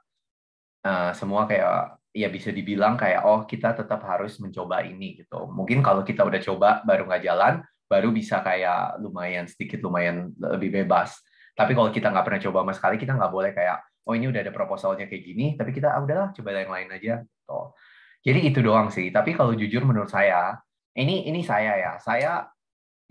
uh, semua kayak ya bisa dibilang kayak oh kita tetap harus mencoba ini gitu. Mungkin kalau kita udah coba baru nggak jalan, baru bisa kayak lumayan sedikit lumayan lebih bebas. Tapi kalau kita nggak pernah coba sama sekali, kita nggak boleh kayak, oh ini udah ada proposalnya kayak gini, tapi kita ah, udahlah coba yang lain aja. Gitu. Jadi itu doang sih. Tapi kalau jujur menurut saya, ini ini saya ya, saya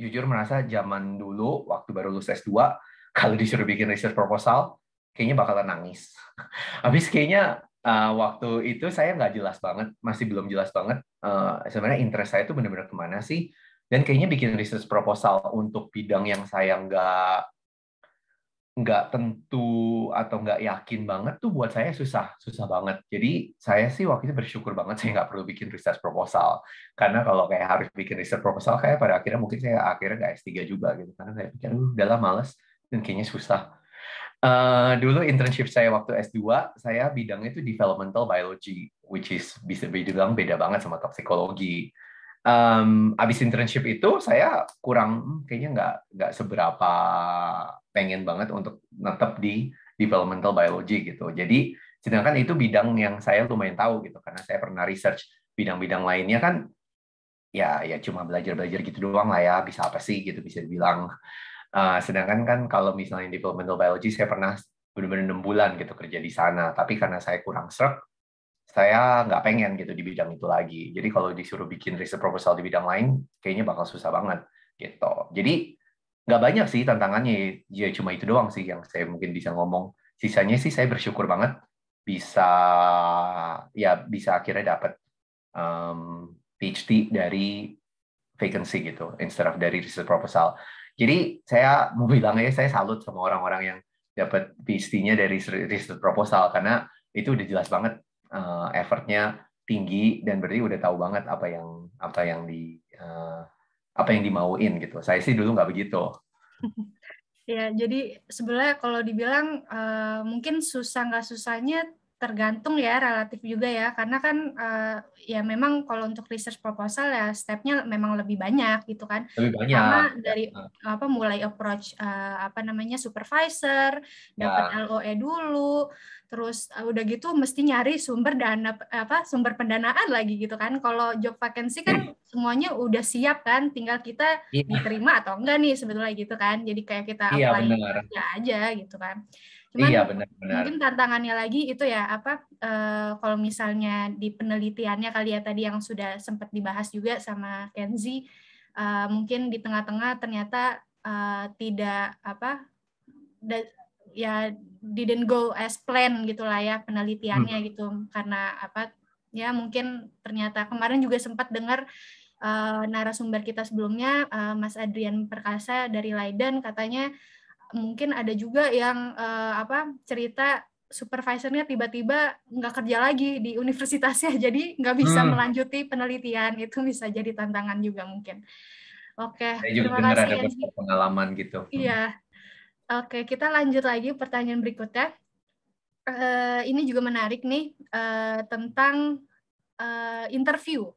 jujur merasa zaman dulu waktu baru lulus S2, kalau disuruh bikin research proposal, kayaknya bakalan nangis. Habis kayaknya uh, waktu itu saya nggak jelas banget, masih belum jelas banget uh, sebenarnya interest saya itu benar-benar kemana sih. Dan kayaknya bikin research proposal untuk bidang yang saya nggak nggak tentu atau nggak yakin banget tuh buat saya susah susah banget jadi saya sih waktu itu bersyukur banget saya nggak perlu bikin riset proposal karena kalau kayak harus bikin riset proposal kayak pada akhirnya mungkin saya akhirnya nggak S3 juga gitu karena saya pikir uh, udahlah males dan kayaknya susah Uh, dulu internship saya waktu S2, saya bidangnya itu developmental biology, which is bisa dibilang beda banget sama toksikologi um, abis internship itu saya kurang hmm, kayaknya nggak nggak seberapa pengen banget untuk netep di developmental biology gitu. Jadi sedangkan itu bidang yang saya lumayan tahu gitu karena saya pernah research bidang-bidang lainnya kan ya ya cuma belajar-belajar gitu doang lah ya bisa apa sih gitu bisa dibilang. Uh, sedangkan kan kalau misalnya developmental biology saya pernah benar-benar enam bulan gitu kerja di sana tapi karena saya kurang serap saya nggak pengen gitu di bidang itu lagi. Jadi kalau disuruh bikin riset proposal di bidang lain, kayaknya bakal susah banget gitu. Jadi nggak banyak sih tantangannya, ya cuma itu doang sih yang saya mungkin bisa ngomong. Sisanya sih saya bersyukur banget bisa ya bisa akhirnya dapat um, mmm, PhD dari vacancy gitu, instead of dari riset proposal. Jadi saya mau bilang ya saya salut sama orang-orang yang dapat PhD-nya dari riset proposal karena itu udah jelas banget uh, effortnya tinggi dan berarti udah tahu banget apa yang apa yang di uh, apa yang dimauin gitu. Saya sih dulu nggak begitu. Ya, jadi sebenarnya kalau dibilang uh, mungkin susah nggak susahnya tergantung ya relatif juga ya karena kan uh, ya memang kalau untuk research proposal ya stepnya memang lebih banyak gitu kan lebih banyak karena dari ya. apa mulai approach uh, apa namanya supervisor dapat ya. LOE dulu terus uh, udah gitu mesti nyari sumber dana apa sumber pendanaan lagi gitu kan kalau job vacancy kan hmm. semuanya udah siap kan tinggal kita yeah. diterima atau enggak nih sebetulnya gitu kan jadi kayak kita yeah, apply aja aja gitu kan cuman iya, bener, bener. mungkin tantangannya lagi itu ya apa uh, kalau misalnya di penelitiannya kali ya tadi yang sudah sempat dibahas juga sama Kenzi uh, eh, mungkin di tengah-tengah ternyata uh, tidak apa ya didn't go as plan gitulah ya penelitiannya hmm. gitu karena apa ya mungkin ternyata kemarin juga sempat dengar uh, narasumber kita sebelumnya uh, Mas Adrian Perkasa dari Leiden katanya mungkin ada juga yang uh, apa cerita supervisornya tiba-tiba nggak kerja lagi di universitasnya jadi nggak bisa hmm. melanjuti penelitian itu bisa jadi tantangan juga mungkin oke okay, terima kasih ada pengalaman gitu hmm. iya Oke, kita lanjut lagi pertanyaan berikutnya. Uh, ini juga menarik nih uh, tentang uh, interview.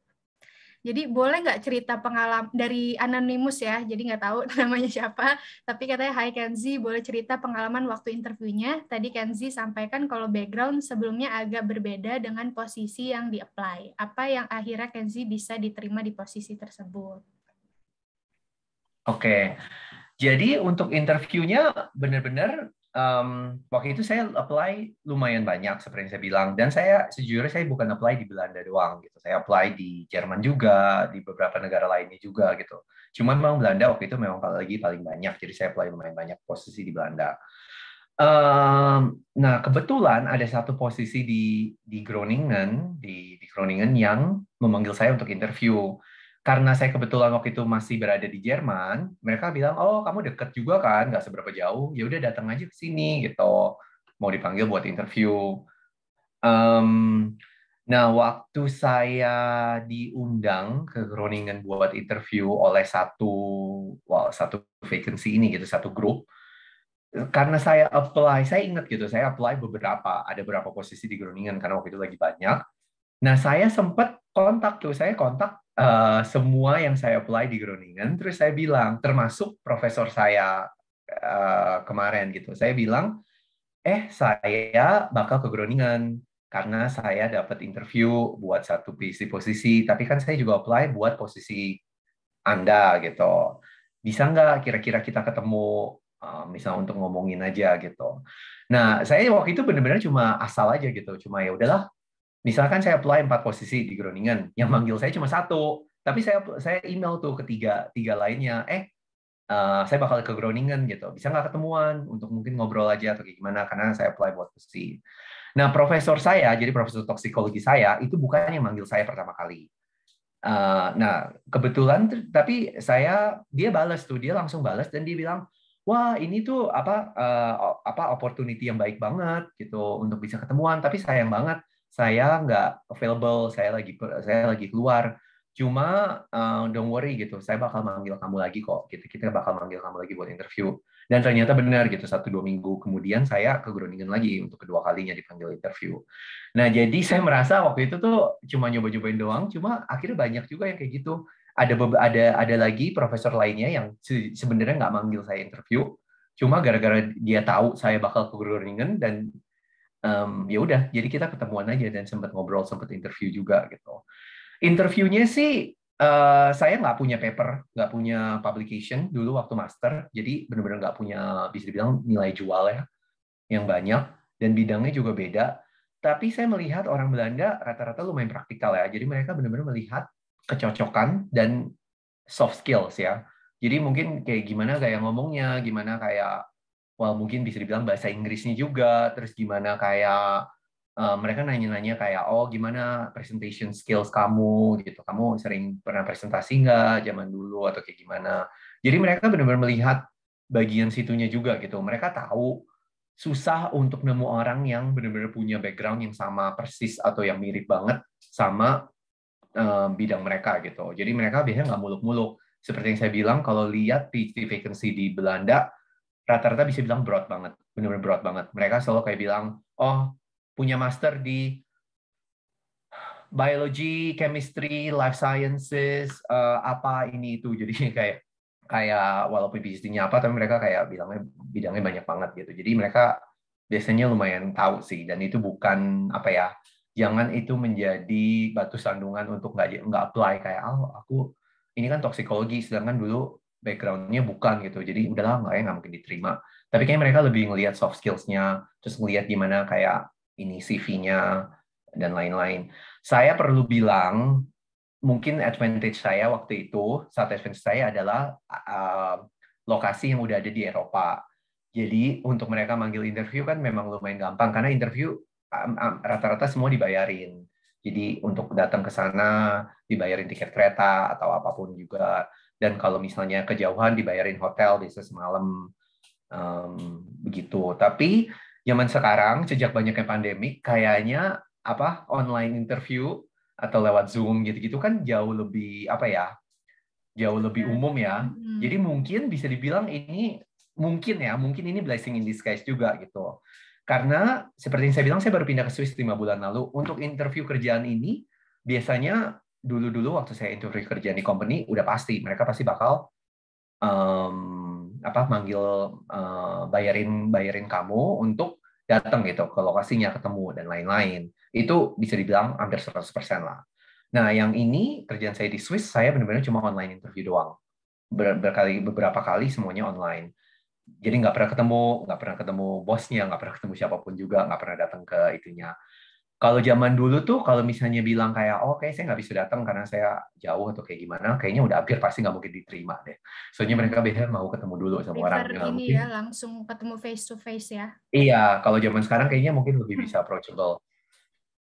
Jadi boleh nggak cerita pengalaman dari anonimus ya? Jadi nggak tahu namanya siapa, tapi katanya Hai Kenzi, boleh cerita pengalaman waktu interviewnya. Tadi Kenzi sampaikan kalau background sebelumnya agak berbeda dengan posisi yang di-apply. Apa yang akhirnya Kenzi bisa diterima di posisi tersebut? Oke. Jadi untuk interviewnya benar-benar um, waktu itu saya apply lumayan banyak seperti yang saya bilang dan saya sejujurnya saya bukan apply di Belanda doang gitu. Saya apply di Jerman juga, di beberapa negara lainnya juga gitu. Cuman memang Belanda waktu itu memang kalau lagi paling banyak. Jadi saya apply lumayan banyak posisi di Belanda. Um, nah kebetulan ada satu posisi di di Groningen di di Groningen yang memanggil saya untuk interview karena saya kebetulan waktu itu masih berada di Jerman, mereka bilang, oh kamu deket juga kan, nggak seberapa jauh, ya udah datang aja ke sini gitu, mau dipanggil buat interview. Um, nah waktu saya diundang ke Groningen buat interview oleh satu, well, satu vacancy ini gitu, satu grup, karena saya apply, saya ingat gitu, saya apply beberapa, ada beberapa posisi di Groningen karena waktu itu lagi banyak. Nah saya sempat kontak tuh, saya kontak uh, semua yang saya apply di Groningen terus saya bilang termasuk profesor saya uh, kemarin gitu saya bilang eh saya bakal ke Groningen karena saya dapat interview buat satu posisi posisi tapi kan saya juga apply buat posisi anda gitu bisa nggak kira-kira kita ketemu uh, eh, misalnya untuk ngomongin aja gitu. Nah, saya waktu itu benar-benar cuma asal aja gitu, cuma ya udahlah misalkan saya apply empat posisi di Groningen, yang manggil saya cuma satu, tapi saya saya email tuh ketiga tiga lainnya, eh uh, saya bakal ke Groningen gitu, bisa nggak ketemuan untuk mungkin ngobrol aja atau gimana karena saya apply buat posisi. Nah profesor saya, jadi profesor toksikologi saya itu bukan yang manggil saya pertama kali. Uh, nah kebetulan tapi saya dia balas tuh dia langsung balas dan dia bilang wah ini tuh apa uh, apa opportunity yang baik banget gitu untuk bisa ketemuan tapi sayang banget saya nggak available, saya lagi saya lagi keluar. Cuma uh, don't worry gitu, saya bakal manggil kamu lagi kok. Gitu, kita bakal manggil kamu lagi buat interview. Dan ternyata benar gitu, satu dua minggu kemudian saya ke Groningen lagi untuk kedua kalinya dipanggil interview. Nah jadi saya merasa waktu itu tuh cuma nyoba-nyobain doang, cuma akhirnya banyak juga yang kayak gitu. Ada ada ada lagi profesor lainnya yang sebenarnya nggak manggil saya interview, cuma gara-gara dia tahu saya bakal ke Groningen dan um, ya udah jadi kita ketemuan aja dan sempat ngobrol sempat interview juga gitu interviewnya sih Uh, saya nggak punya paper, nggak punya publication dulu waktu master, jadi benar-benar nggak punya bisa dibilang nilai jual ya yang banyak dan bidangnya juga beda. Tapi saya melihat orang Belanda rata-rata lumayan praktikal ya, jadi mereka benar-benar melihat kecocokan dan soft skills ya. Jadi mungkin kayak gimana kayak ngomongnya, gimana kayak well, mungkin bisa dibilang bahasa Inggrisnya juga terus gimana kayak uh, mereka nanya-nanya kayak oh gimana presentation skills kamu gitu kamu sering pernah presentasi nggak zaman dulu atau kayak gimana jadi mereka benar-benar melihat bagian situnya juga gitu mereka tahu susah untuk nemu orang yang benar-benar punya background yang sama persis atau yang mirip banget sama uh, bidang mereka gitu. Jadi mereka biasanya nggak muluk-muluk. Seperti yang saya bilang, kalau lihat PhD vacancy di Belanda, rata-rata bisa bilang broad banget, benar-benar broad banget. Mereka selalu kayak bilang, oh punya master di biology, chemistry, life sciences, uh, apa ini itu. Jadi kayak kayak walaupun bisnisnya apa, tapi mereka kayak bilangnya bidangnya banyak banget gitu. Jadi mereka biasanya lumayan tahu sih, dan itu bukan apa ya, jangan itu menjadi batu sandungan untuk nggak nggak apply kayak oh aku ini kan toksikologi, sedangkan dulu backgroundnya bukan gitu jadi udahlah nggak ya nggak mungkin diterima tapi kayak mereka lebih ngelihat soft skillsnya terus ngelihat gimana kayak ini CV-nya dan lain-lain saya perlu bilang mungkin advantage saya waktu itu saat advantage saya adalah uh, lokasi yang udah ada di Eropa jadi untuk mereka manggil interview kan memang lumayan gampang karena interview rata-rata semua dibayarin jadi untuk datang ke sana dibayarin tiket kereta atau apapun juga dan kalau misalnya kejauhan dibayarin hotel biasa semalam um, begitu tapi zaman sekarang sejak banyaknya pandemik kayaknya apa online interview atau lewat zoom gitu-gitu kan jauh lebih apa ya jauh lebih iya. umum ya hmm. jadi mungkin bisa dibilang ini mungkin ya mungkin ini blessing in disguise juga gitu karena seperti yang saya bilang saya baru pindah ke Swiss lima bulan lalu untuk interview kerjaan ini biasanya dulu-dulu waktu saya interview kerja di company udah pasti mereka pasti bakal um, apa manggil uh, bayarin bayarin kamu untuk datang gitu ke lokasinya ketemu dan lain-lain itu bisa dibilang hampir 100% lah nah yang ini kerjaan saya di Swiss saya benar-benar cuma online interview doang Ber berkali beberapa kali semuanya online jadi nggak pernah ketemu nggak pernah ketemu bosnya nggak pernah ketemu siapapun juga nggak pernah datang ke itunya kalau zaman dulu tuh kalau misalnya bilang kayak oh kayak saya nggak bisa datang karena saya jauh atau kayak gimana kayaknya udah hampir pasti nggak mungkin diterima deh soalnya mereka biasanya mau ketemu dulu sama Prefer orang ini mungkin, ya langsung ketemu face to face ya iya kalau zaman sekarang kayaknya mungkin lebih hmm. bisa approachable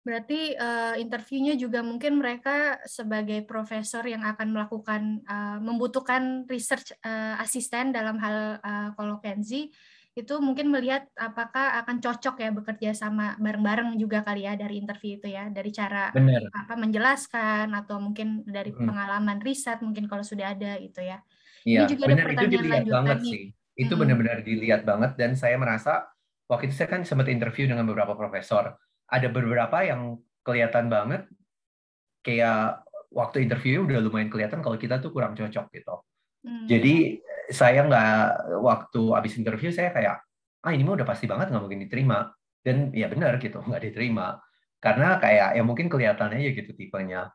berarti uh, interviewnya juga mungkin mereka sebagai profesor yang akan melakukan uh, membutuhkan research uh, asisten dalam hal uh, kolokensi itu mungkin melihat apakah akan cocok ya bekerja sama bareng-bareng juga kali ya dari interview itu ya dari cara Bener. apa menjelaskan atau mungkin dari pengalaman riset mungkin kalau sudah ada gitu ya. Iya, ini juga ada pertanyaan itu dilihat banget lagi. sih. Itu hmm. benar-benar dilihat banget dan saya merasa waktu itu saya kan sempat interview dengan beberapa profesor. Ada beberapa yang kelihatan banget kayak waktu interview udah lumayan kelihatan kalau kita tuh kurang cocok gitu. Hmm. Jadi saya nggak waktu habis interview saya kayak ah ini mah udah pasti banget nggak mungkin diterima dan ya benar gitu nggak diterima karena kayak ya mungkin kelihatannya ya gitu tipenya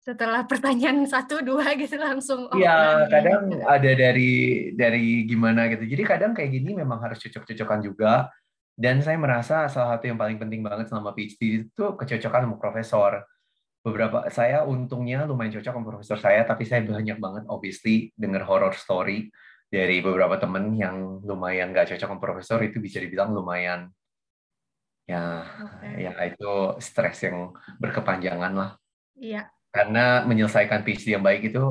setelah pertanyaan satu dua gitu langsung oh, ya kadang ada dari dari gimana gitu jadi kadang kayak gini memang harus cocok-cocokan juga dan saya merasa salah satu yang paling penting banget selama PhD itu kecocokan sama profesor beberapa saya untungnya lumayan cocok sama profesor saya tapi saya banyak banget obviously dengar horror story dari beberapa temen yang lumayan gak cocok sama profesor itu bisa dibilang lumayan ya okay. ya itu stres yang berkepanjangan lah iya karena menyelesaikan PhD yang baik itu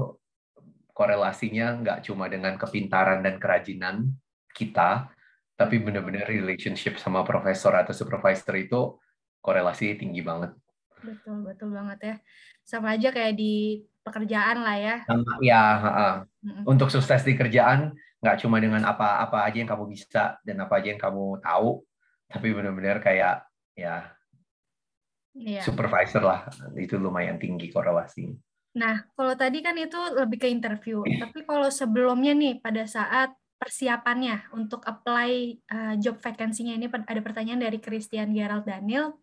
korelasinya nggak cuma dengan kepintaran dan kerajinan kita tapi benar-benar relationship sama profesor atau supervisor itu korelasi tinggi banget Betul, betul banget ya. Sama aja kayak di pekerjaan lah ya. Sama, ya. Untuk sukses di kerjaan, nggak cuma dengan apa-apa aja yang kamu bisa dan apa aja yang kamu tahu, tapi benar-benar kayak ya yeah. supervisor lah. Itu lumayan tinggi korelasinya. Nah, kalau tadi kan itu lebih ke interview. Iya. Tapi kalau sebelumnya nih, pada saat persiapannya untuk apply uh, job vacancy-nya ini ada pertanyaan dari Christian Gerald Daniel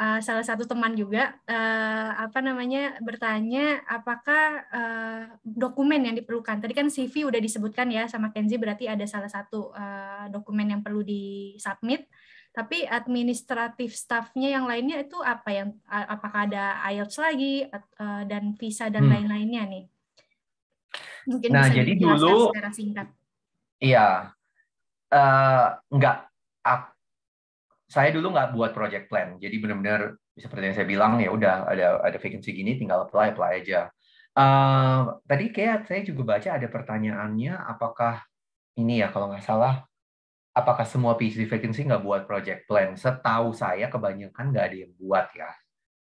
uh, salah satu teman juga uh, apa namanya bertanya apakah uh, dokumen yang diperlukan. Tadi kan CV udah disebutkan ya sama Kenzi berarti ada salah satu uh, dokumen yang perlu disubmit. Tapi administratif staffnya yang lainnya itu apa yang apakah ada IELTS lagi uh, dan visa dan hmm. lain-lainnya nih? Mungkin nah, bisa jadi dulu secara singkat. Iya. Uh, enggak saya dulu nggak buat project plan. Jadi benar-benar seperti yang saya bilang ya udah ada ada vacancy gini tinggal apply apply aja. Uh, tadi kayak saya juga baca ada pertanyaannya apakah ini ya kalau nggak salah apakah semua PhD vacancy nggak buat project plan? Setahu saya kebanyakan nggak ada yang buat ya.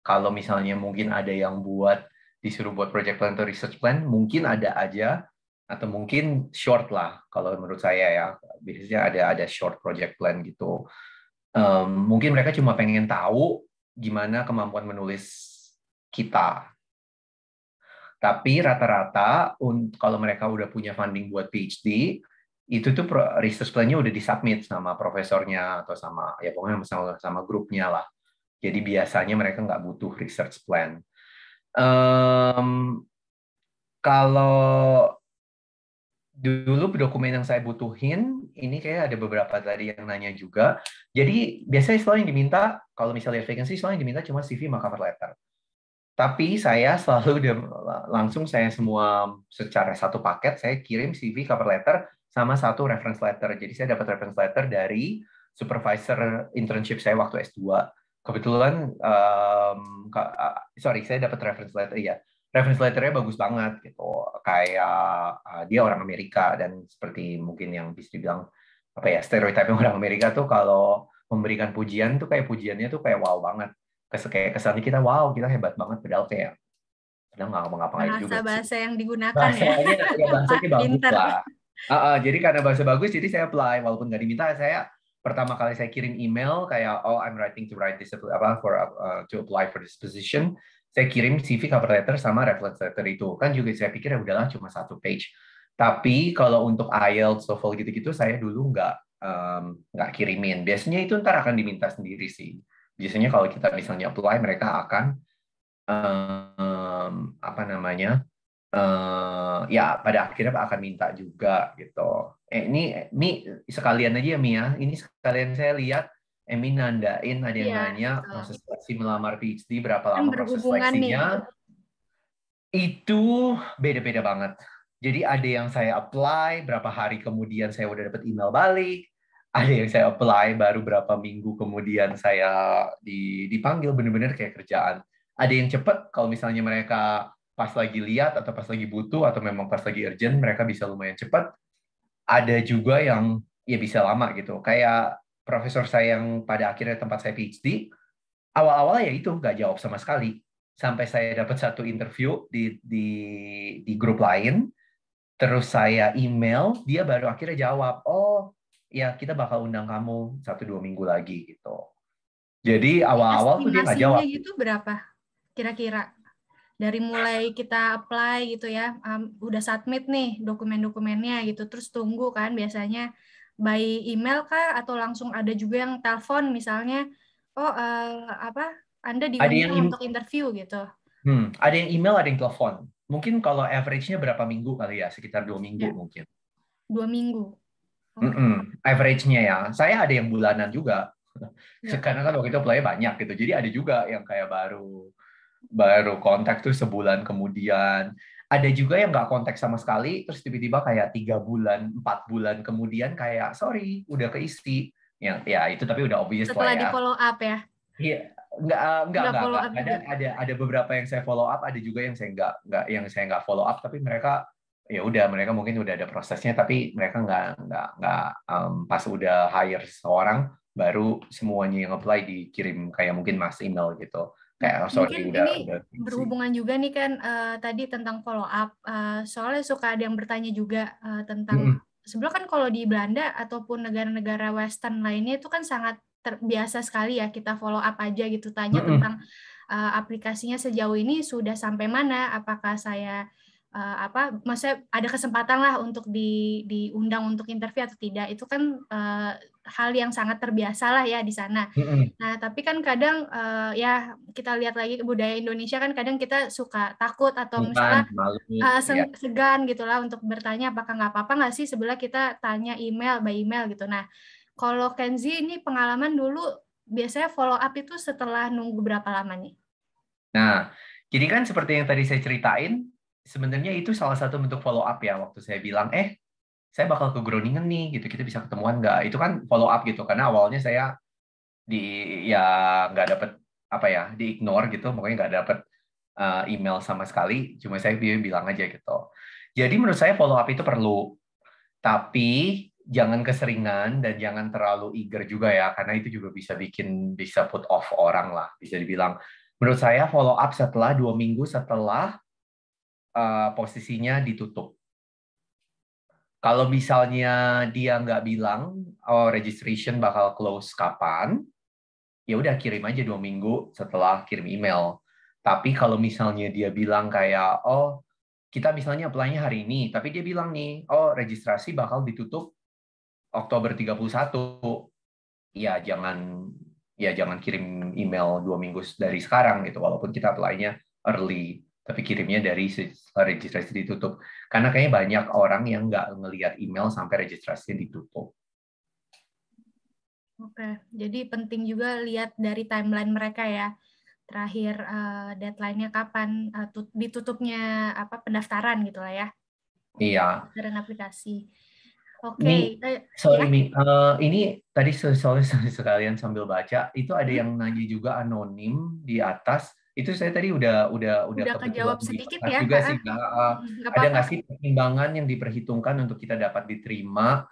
Kalau misalnya mungkin ada yang buat disuruh buat project plan atau research plan, mungkin ada aja atau mungkin short lah kalau menurut saya ya. Biasanya ada ada short project plan gitu um, mungkin mereka cuma pengen tahu gimana kemampuan menulis kita. Tapi rata-rata kalau mereka udah punya funding buat PhD, itu tuh research plan-nya udah disubmit sama profesornya atau sama ya pokoknya sama sama grupnya lah. Jadi biasanya mereka nggak butuh research plan. Um, kalau dulu dokumen yang saya butuhin ini kayak ada beberapa tadi yang nanya juga. Jadi biasanya selalu yang diminta kalau misalnya vacancy selalu yang diminta cuma CV sama cover letter. Tapi saya selalu langsung saya semua secara satu paket saya kirim CV cover letter sama satu reference letter. Jadi saya dapat reference letter dari supervisor internship saya waktu S2. Kebetulan um, sorry saya dapat reference letter ya reference letternya bagus banget gitu kayak uh, dia orang Amerika dan seperti mungkin yang bisa dibilang apa ya stereotipe orang Amerika tuh kalau memberikan pujian tuh kayak pujiannya tuh kayak wow banget Kes kayak kesannya kita wow kita hebat banget padahal kayak padahal nggak ngapa-ngapain juga bahasa bahasa yang digunakan bahasa ya, ya bahasanya bagus lah uh, uh, jadi karena bahasa bagus jadi saya apply walaupun nggak diminta saya pertama kali saya kirim email kayak oh I'm writing to write this apa for uh, to apply for this position saya kirim CV cover letter sama reference letter itu. Kan juga saya pikir ya udahlah cuma satu page. Tapi kalau untuk IELTS, TOEFL gitu-gitu saya dulu nggak um, nggak kirimin. Biasanya itu ntar akan diminta sendiri sih. Biasanya kalau kita misalnya apply, mereka akan um, apa namanya? Uh, ya pada akhirnya akan minta juga gitu. Eh, ini ini sekalian aja ya Mia. Ya. Ini sekalian saya lihat Emi eh, nandain ada yang yeah, nanya betul. proses seleksi melamar PhD berapa kan lama proses seleksinya itu beda-beda banget jadi ada yang saya apply berapa hari kemudian saya udah dapat email balik ada yang saya apply baru berapa minggu kemudian saya dipanggil bener-bener kayak kerjaan ada yang cepet kalau misalnya mereka pas lagi lihat atau pas lagi butuh atau memang pas lagi urgent mereka bisa lumayan cepat ada juga yang ya bisa lama gitu kayak profesor saya yang pada akhirnya tempat saya PhD, awal-awal ya itu nggak jawab sama sekali. Sampai saya dapat satu interview di, di, di grup lain, terus saya email, dia baru akhirnya jawab, oh ya kita bakal undang kamu satu dua minggu lagi gitu. Jadi awal-awal tuh dia nggak jawab. itu berapa kira-kira? Dari mulai kita apply gitu ya, um, udah submit nih dokumen-dokumennya gitu, terus tunggu kan biasanya by email kah atau langsung ada juga yang telepon misalnya oh uh, apa Anda diundang untuk interview gitu. Hmm, ada yang email, ada yang telepon. Mungkin kalau average-nya berapa minggu kali ya? Sekitar dua ya. minggu ya. mungkin. Dua minggu. Okay. Oh. average-nya ya. Saya ada yang bulanan juga. Ya. Karena kan waktu itu play banyak gitu. Jadi ada juga yang kayak baru baru kontak tuh sebulan kemudian ada juga yang nggak kontak sama sekali terus tiba-tiba kayak tiga bulan empat bulan kemudian kayak sorry udah keisi ya ya itu tapi udah obvious setelah lah ya. di follow up ya iya nggak ah, nggak nggak, nggak. ada ada ada beberapa yang saya follow up ada juga yang saya nggak nggak yang saya nggak follow up tapi mereka ya udah mereka mungkin udah ada prosesnya tapi mereka nggak nggak nggak um, pas udah hire seorang baru semuanya yang apply dikirim kayak mungkin mass email gitu oh, sorry, Mungkin udah, ini udah. berhubungan juga nih kan uh, tadi tentang follow up. Uh, soalnya suka ada yang bertanya juga uh, tentang hmm. sebelum kan kalau di Belanda ataupun negara-negara Western lainnya itu kan sangat terbiasa sekali ya kita follow up aja gitu tanya -hmm. tentang uh, aplikasinya sejauh ini sudah sampai mana apakah saya uh, apa maksudnya ada kesempatan lah untuk di diundang untuk interview atau tidak itu kan uh, hal yang sangat terbiasa lah ya di sana. Nah tapi kan kadang uh, ya kita lihat lagi budaya Indonesia kan kadang kita suka takut atau Bukan, misalnya malu, uh, ya. segan gitulah untuk bertanya apakah nggak apa-apa nggak sih sebelah kita tanya email by email gitu. Nah kalau Kenzi ini pengalaman dulu biasanya follow up itu setelah nunggu berapa lama nih? Nah, jadi kan seperti yang tadi saya ceritain, sebenarnya itu salah satu bentuk follow up ya waktu saya bilang eh saya bakal ke Groningen nih gitu kita bisa ketemuan nggak itu kan follow up gitu karena awalnya saya di ya nggak dapet apa ya di ignore gitu pokoknya nggak dapet uh, email sama sekali cuma saya bilang aja gitu jadi menurut saya follow up itu perlu tapi jangan keseringan dan jangan terlalu eager juga ya karena itu juga bisa bikin bisa put off orang lah bisa dibilang menurut saya follow up setelah dua minggu setelah Eh, posisinya ditutup. Kalau misalnya dia nggak bilang oh, registration bakal close kapan, ya udah kirim aja dua minggu setelah kirim email. Tapi kalau misalnya dia bilang kayak oh kita misalnya apply hari ini, tapi dia bilang nih oh registrasi bakal ditutup Oktober 31. Ya jangan ya jangan kirim email dua minggu dari sekarang gitu walaupun kita apply early tapi kirimnya dari registrasi ditutup. Karena kayaknya banyak orang yang nggak ngelihat email sampai registrasi ditutup. Oke, jadi penting juga lihat dari timeline mereka ya. Terakhir uh, deadline-nya kapan eh, ditutupnya apa pendaftaran gitu lah ya. Iya. Pendaftaran aplikasi. Oke. Okay. Eh, ya. sorry ya? uh, ini tadi sorry, sorry sekalian sambil baca itu ada yang nanya juga anonim di atas itu saya tadi udah udah udah, udah kejawab sedikit ya juga sih ya? hmm, hmm, gak, gak ada nggak sih pertimbangan yang diperhitungkan untuk kita dapat diterima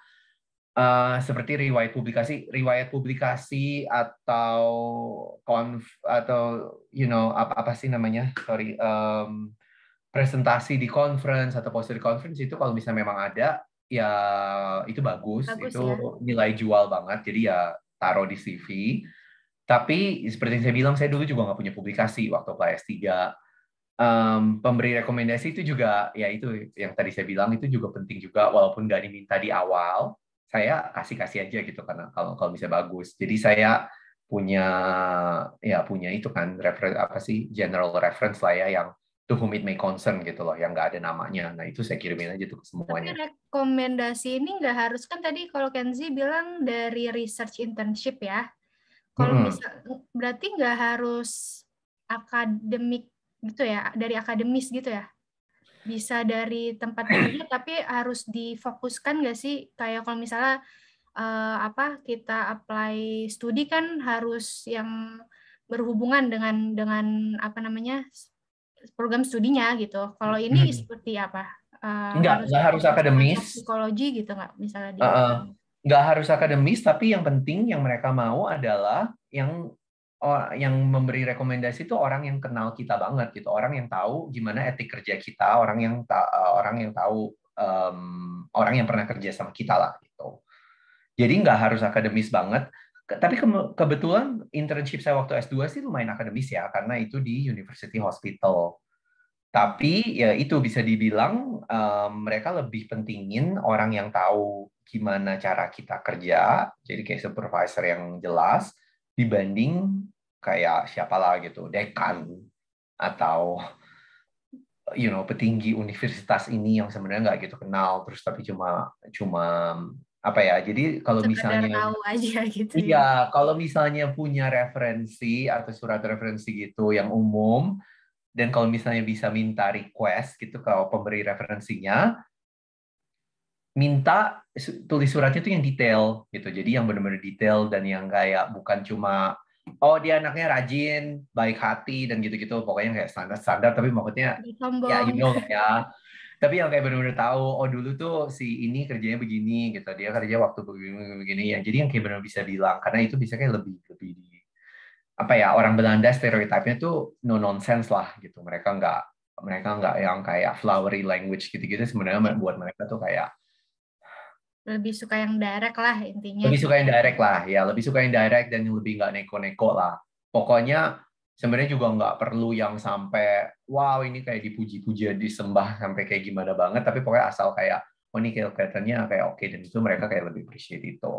uh, seperti riwayat publikasi riwayat publikasi atau konf atau you know apa apa sih namanya sorry um, presentasi di conference atau poster di conference itu kalau bisa memang ada ya itu bagus, bagus itu ya. nilai jual banget jadi ya taruh di CV tapi seperti yang saya bilang, saya dulu juga nggak punya publikasi waktu apply S3. Um, pemberi rekomendasi itu juga, ya itu yang tadi saya bilang itu juga penting juga, walaupun nggak diminta di awal, saya kasih-kasih aja gitu karena kalau kalau bisa bagus. Jadi saya punya ya punya itu kan refer apa sih general reference lah ya yang to whom it may concern gitu loh yang nggak ada namanya nah itu saya kirimin aja tuh ke semuanya tapi rekomendasi ini nggak harus kan tadi kalau Kenzi bilang dari research internship ya kalau hmm. bisa berarti nggak harus akademik gitu ya, dari akademis gitu ya? Bisa dari tempat kerja tapi harus difokuskan nggak sih? Kayak kalau misalnya eh, apa kita apply studi kan harus yang berhubungan dengan dengan apa namanya program studinya gitu. Kalau ini hmm. seperti apa? Uh, eh, enggak, harus, harus akademis. Psikologi gitu nggak, misalnya di. uh nggak harus akademis tapi yang penting yang mereka mau adalah yang oh, yang memberi rekomendasi itu orang yang kenal kita banget gitu orang yang tahu gimana etik kerja kita orang yang ta eh, orang yang tahu um, orang yang pernah kerja sama kita lah gitu jadi nggak harus akademis banget tapi ke kebetulan internship saya waktu S2 sih lumayan akademis ya karena itu di University Hospital tapi ya itu bisa dibilang um, mereka lebih pentingin orang yang tahu gimana cara kita kerja, jadi kayak supervisor yang jelas, dibanding kayak siapalah gitu, dekan atau you know petinggi universitas ini yang sebenarnya nggak gitu kenal terus tapi cuma cuma apa ya jadi kalau misalnya tahu aja gitu ya. iya ya. kalau misalnya punya referensi atau surat referensi gitu yang umum dan kalau misalnya bisa minta request gitu kalau pemberi referensinya minta tulis suratnya tuh yang detail gitu. Jadi yang benar-benar detail dan yang kayak bukan cuma oh dia anaknya rajin, baik hati dan gitu-gitu. Pokoknya kayak standar-standar tapi maksudnya ya you know ya. tapi yang kayak benar-benar tahu oh dulu tuh si ini kerjanya begini gitu. Dia kerja waktu begini-begini ya. Jadi yang kayak benar bisa bilang karena itu bisa kayak lebih lebih di apa ya orang Belanda stereotipnya tuh no nonsense lah gitu mereka nggak mereka nggak yang kayak flowery language gitu-gitu sebenarnya buat mereka tuh kayak lebih suka yang direct lah intinya. Lebih suka yang direct lah, ya lebih suka yang direct dan lebih nggak neko-neko lah. Pokoknya sebenarnya juga nggak perlu yang sampai wow ini kayak dipuji-puji disembah sampai kayak gimana banget, tapi pokoknya asal kayak oh ini kayak kelihatannya kayak oke okay, dan itu mereka kayak lebih appreciate itu.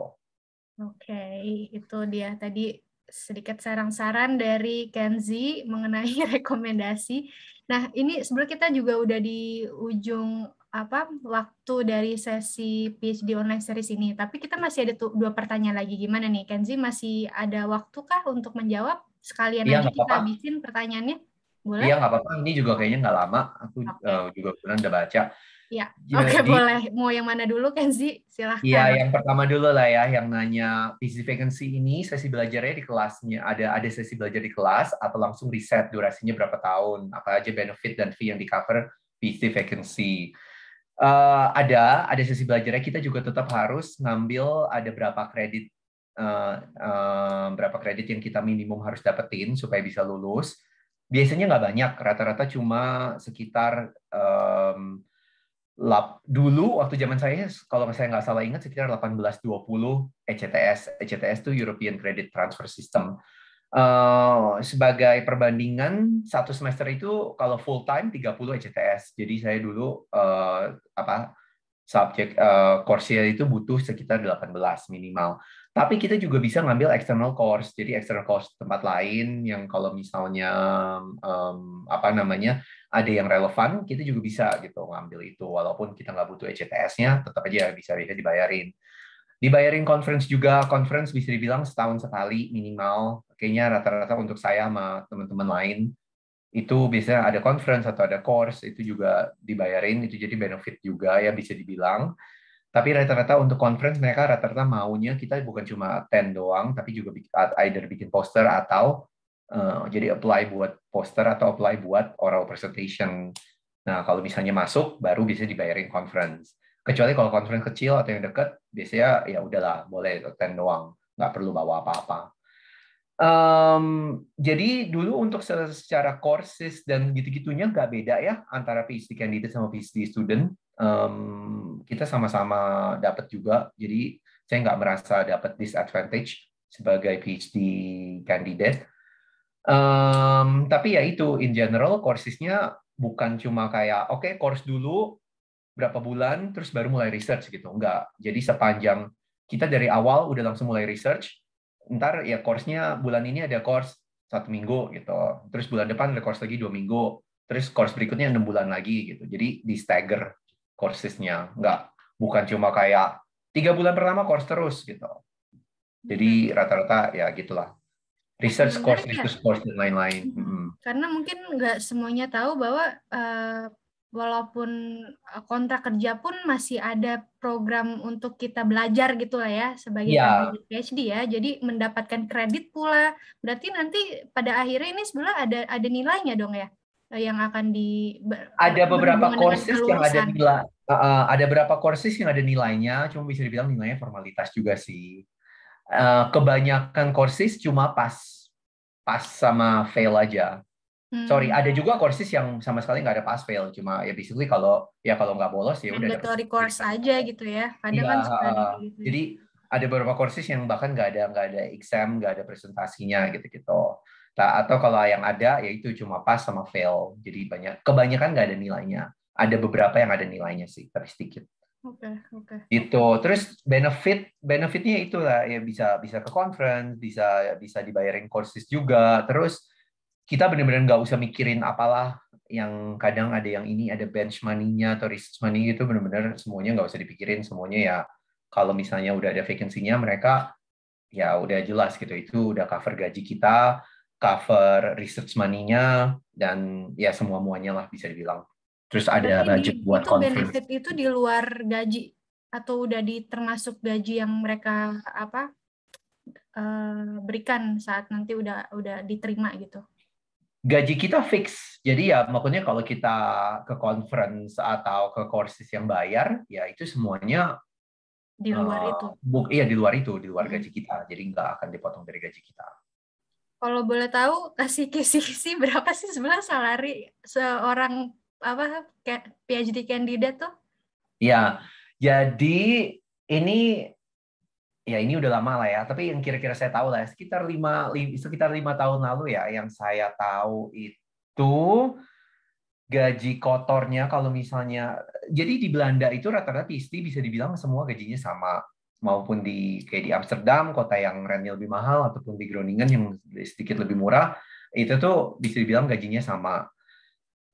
Oke, okay, itu dia tadi sedikit saran-saran dari Kenzi mengenai rekomendasi. Nah, ini sebenarnya kita juga udah di ujung apa waktu dari sesi PhD online series ini. Tapi kita masih ada dua pertanyaan lagi. Gimana nih, Kenzi masih ada waktu kah untuk menjawab? Sekalian ya, nanti kita apa. habisin pertanyaannya. Boleh? Iya, nggak apa-apa. Ini juga kayaknya nggak lama. Aku okay. uh, eh, juga pernah udah baca. Iya, oke okay, boleh. Mau yang mana dulu, Kenzi? Silahkan. Iya, yang pertama dulu lah ya, yang nanya PhD vacancy ini sesi belajarnya di kelasnya, ada ada sesi belajar di kelas atau langsung riset durasinya berapa tahun, apa aja benefit dan fee yang di cover PhD vacancy uh, ada ada sesi belajarnya kita juga tetap harus ngambil ada berapa kredit uh, uh, berapa kredit yang kita minimum harus dapetin supaya bisa lulus biasanya nggak banyak rata-rata cuma sekitar um, lap, dulu waktu zaman saya kalau saya nggak salah ingat sekitar 18-20 ECTS ECTS itu European Credit Transfer System Eh, sebagai perbandingan satu semester itu kalau full time 30 ECTS. Jadi saya dulu uh, apa subjek uh, eh, course itu butuh sekitar 18 minimal. Tapi kita juga bisa ngambil external course. Jadi external course tempat lain yang kalau misalnya um, apa namanya ada yang relevan, kita juga bisa gitu ngambil itu. Walaupun kita nggak butuh ECTS-nya, tetap aja bisa bisa dibayarin dibayarin conference juga conference bisa dibilang setahun sekali minimal kayaknya rata-rata untuk saya sama teman-teman lain itu biasanya ada conference atau ada course itu juga dibayarin itu jadi benefit juga ya bisa dibilang tapi rata-rata untuk conference mereka rata-rata maunya kita bukan cuma attend doang tapi juga either bikin poster atau uh, jadi apply buat poster atau apply buat oral presentation nah kalau misalnya masuk baru bisa dibayarin conference kecuali kalau conference kecil atau yang dekat biasanya ya udahlah boleh attend doang nggak perlu bawa apa-apa um, jadi dulu untuk secara courses dan gitu-gitunya nggak beda ya antara PhD candidate sama PhD student um, kita sama-sama dapat juga jadi saya nggak merasa dapat disadvantage sebagai PhD candidate um, tapi ya itu in general nya bukan cuma kayak oke okay, course dulu berapa bulan terus baru mulai research gitu enggak jadi sepanjang kita dari awal udah langsung mulai research ntar ya course-nya bulan ini ada course satu minggu gitu terus bulan depan ada course lagi dua minggu terus course berikutnya enam bulan lagi gitu jadi di stagger coursesnya enggak bukan cuma kayak tiga bulan pertama course terus gitu jadi hmm. rata-rata ya gitulah research course, itu ya. course dan lain-lain. Hmm. Hmm. Karena mungkin nggak semuanya tahu bahwa uh, walaupun e, kontrak kerja pun masih ada program untuk kita belajar gitu lah ya sebagai yeah. Iya. PhD ya. Jadi mendapatkan kredit pula. Berarti nanti pada akhirnya ini sebenarnya ada ada nilainya dong ya e, yang akan di ada beberapa kursus yang ada nilai uh, ada beberapa kursus yang ada nilainya cuma bisa dibilang nilainya formalitas juga sih uh, kebanyakan kursus cuma pas pas sama fail aja Sorry, hmm. ada juga courses yang sama sekali nggak ada pass fail, cuma ya basically kalau ya kalau nggak bolos ya udah. Mandatory course aja gitu ya, iya, kan ada gitu ya, kan uh, gitu. Jadi ada beberapa courses yang bahkan nggak ada nggak ada exam, nggak ada presentasinya gitu-gitu. Nah, atau kalau yang ada ya itu cuma pas sama fail, jadi banyak kebanyakan nggak ada nilainya. Ada beberapa yang ada nilainya sih, tapi sedikit. Oke, okay, oke. Okay. Itu. Terus benefit benefitnya itulah ya bisa bisa ke conference, bisa bisa dibayarin courses juga. Terus kita benar-benar nggak usah mikirin apalah yang kadang ada yang ini ada bench money-nya atau research money itu benar-benar semuanya nggak usah dipikirin semuanya ya kalau misalnya udah ada vacancy-nya mereka ya udah jelas gitu itu udah cover gaji kita cover research money-nya dan ya semua muanya lah bisa dibilang terus ada budget buat itu benefit itu di luar gaji atau udah di termasuk gaji yang mereka apa eh, berikan saat nanti udah udah diterima gitu gaji kita fix. Jadi ya maksudnya kalau kita ke conference atau ke courses yang bayar, ya itu semuanya di luar uh, itu. iya di luar itu, di luar hmm. gaji kita. Jadi nggak akan dipotong dari gaji kita. Kalau boleh tahu kasih kisi-kisi berapa sih sebenarnya salari seorang apa PhD kandidat tuh? Ya, jadi ini ya ini udah lama lah ya, tapi yang kira-kira saya tahu lah, ya, sekitar lima, sekitar lima tahun lalu ya, yang saya tahu itu gaji kotornya kalau misalnya, jadi di Belanda itu rata-rata istri bisa dibilang semua gajinya sama, maupun di kayak di Amsterdam, kota yang rentnya lebih mahal, ataupun di Groningen yang sedikit lebih murah, itu tuh bisa dibilang gajinya sama.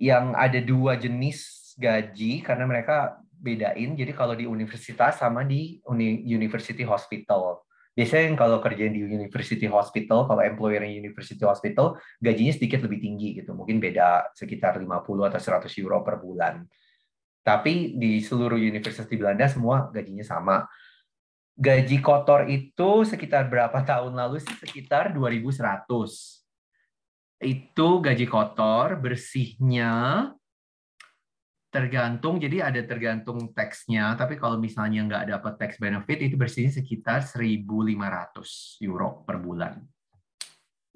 Yang ada dua jenis gaji karena mereka bedain. Jadi kalau di universitas sama di uni, university hospital. Biasanya yang kalau kerja di university hospital, kalau employer university hospital, gajinya sedikit lebih tinggi gitu. Mungkin beda sekitar 50 atau 100 euro per bulan. Tapi di seluruh universitas di Belanda semua gajinya sama. Gaji kotor itu sekitar berapa tahun lalu sih? Sekitar 2100. Itu gaji kotor, bersihnya tergantung jadi ada tergantung teksnya tapi kalau misalnya nggak dapat tax benefit itu bersihnya sekitar 1.500 euro per bulan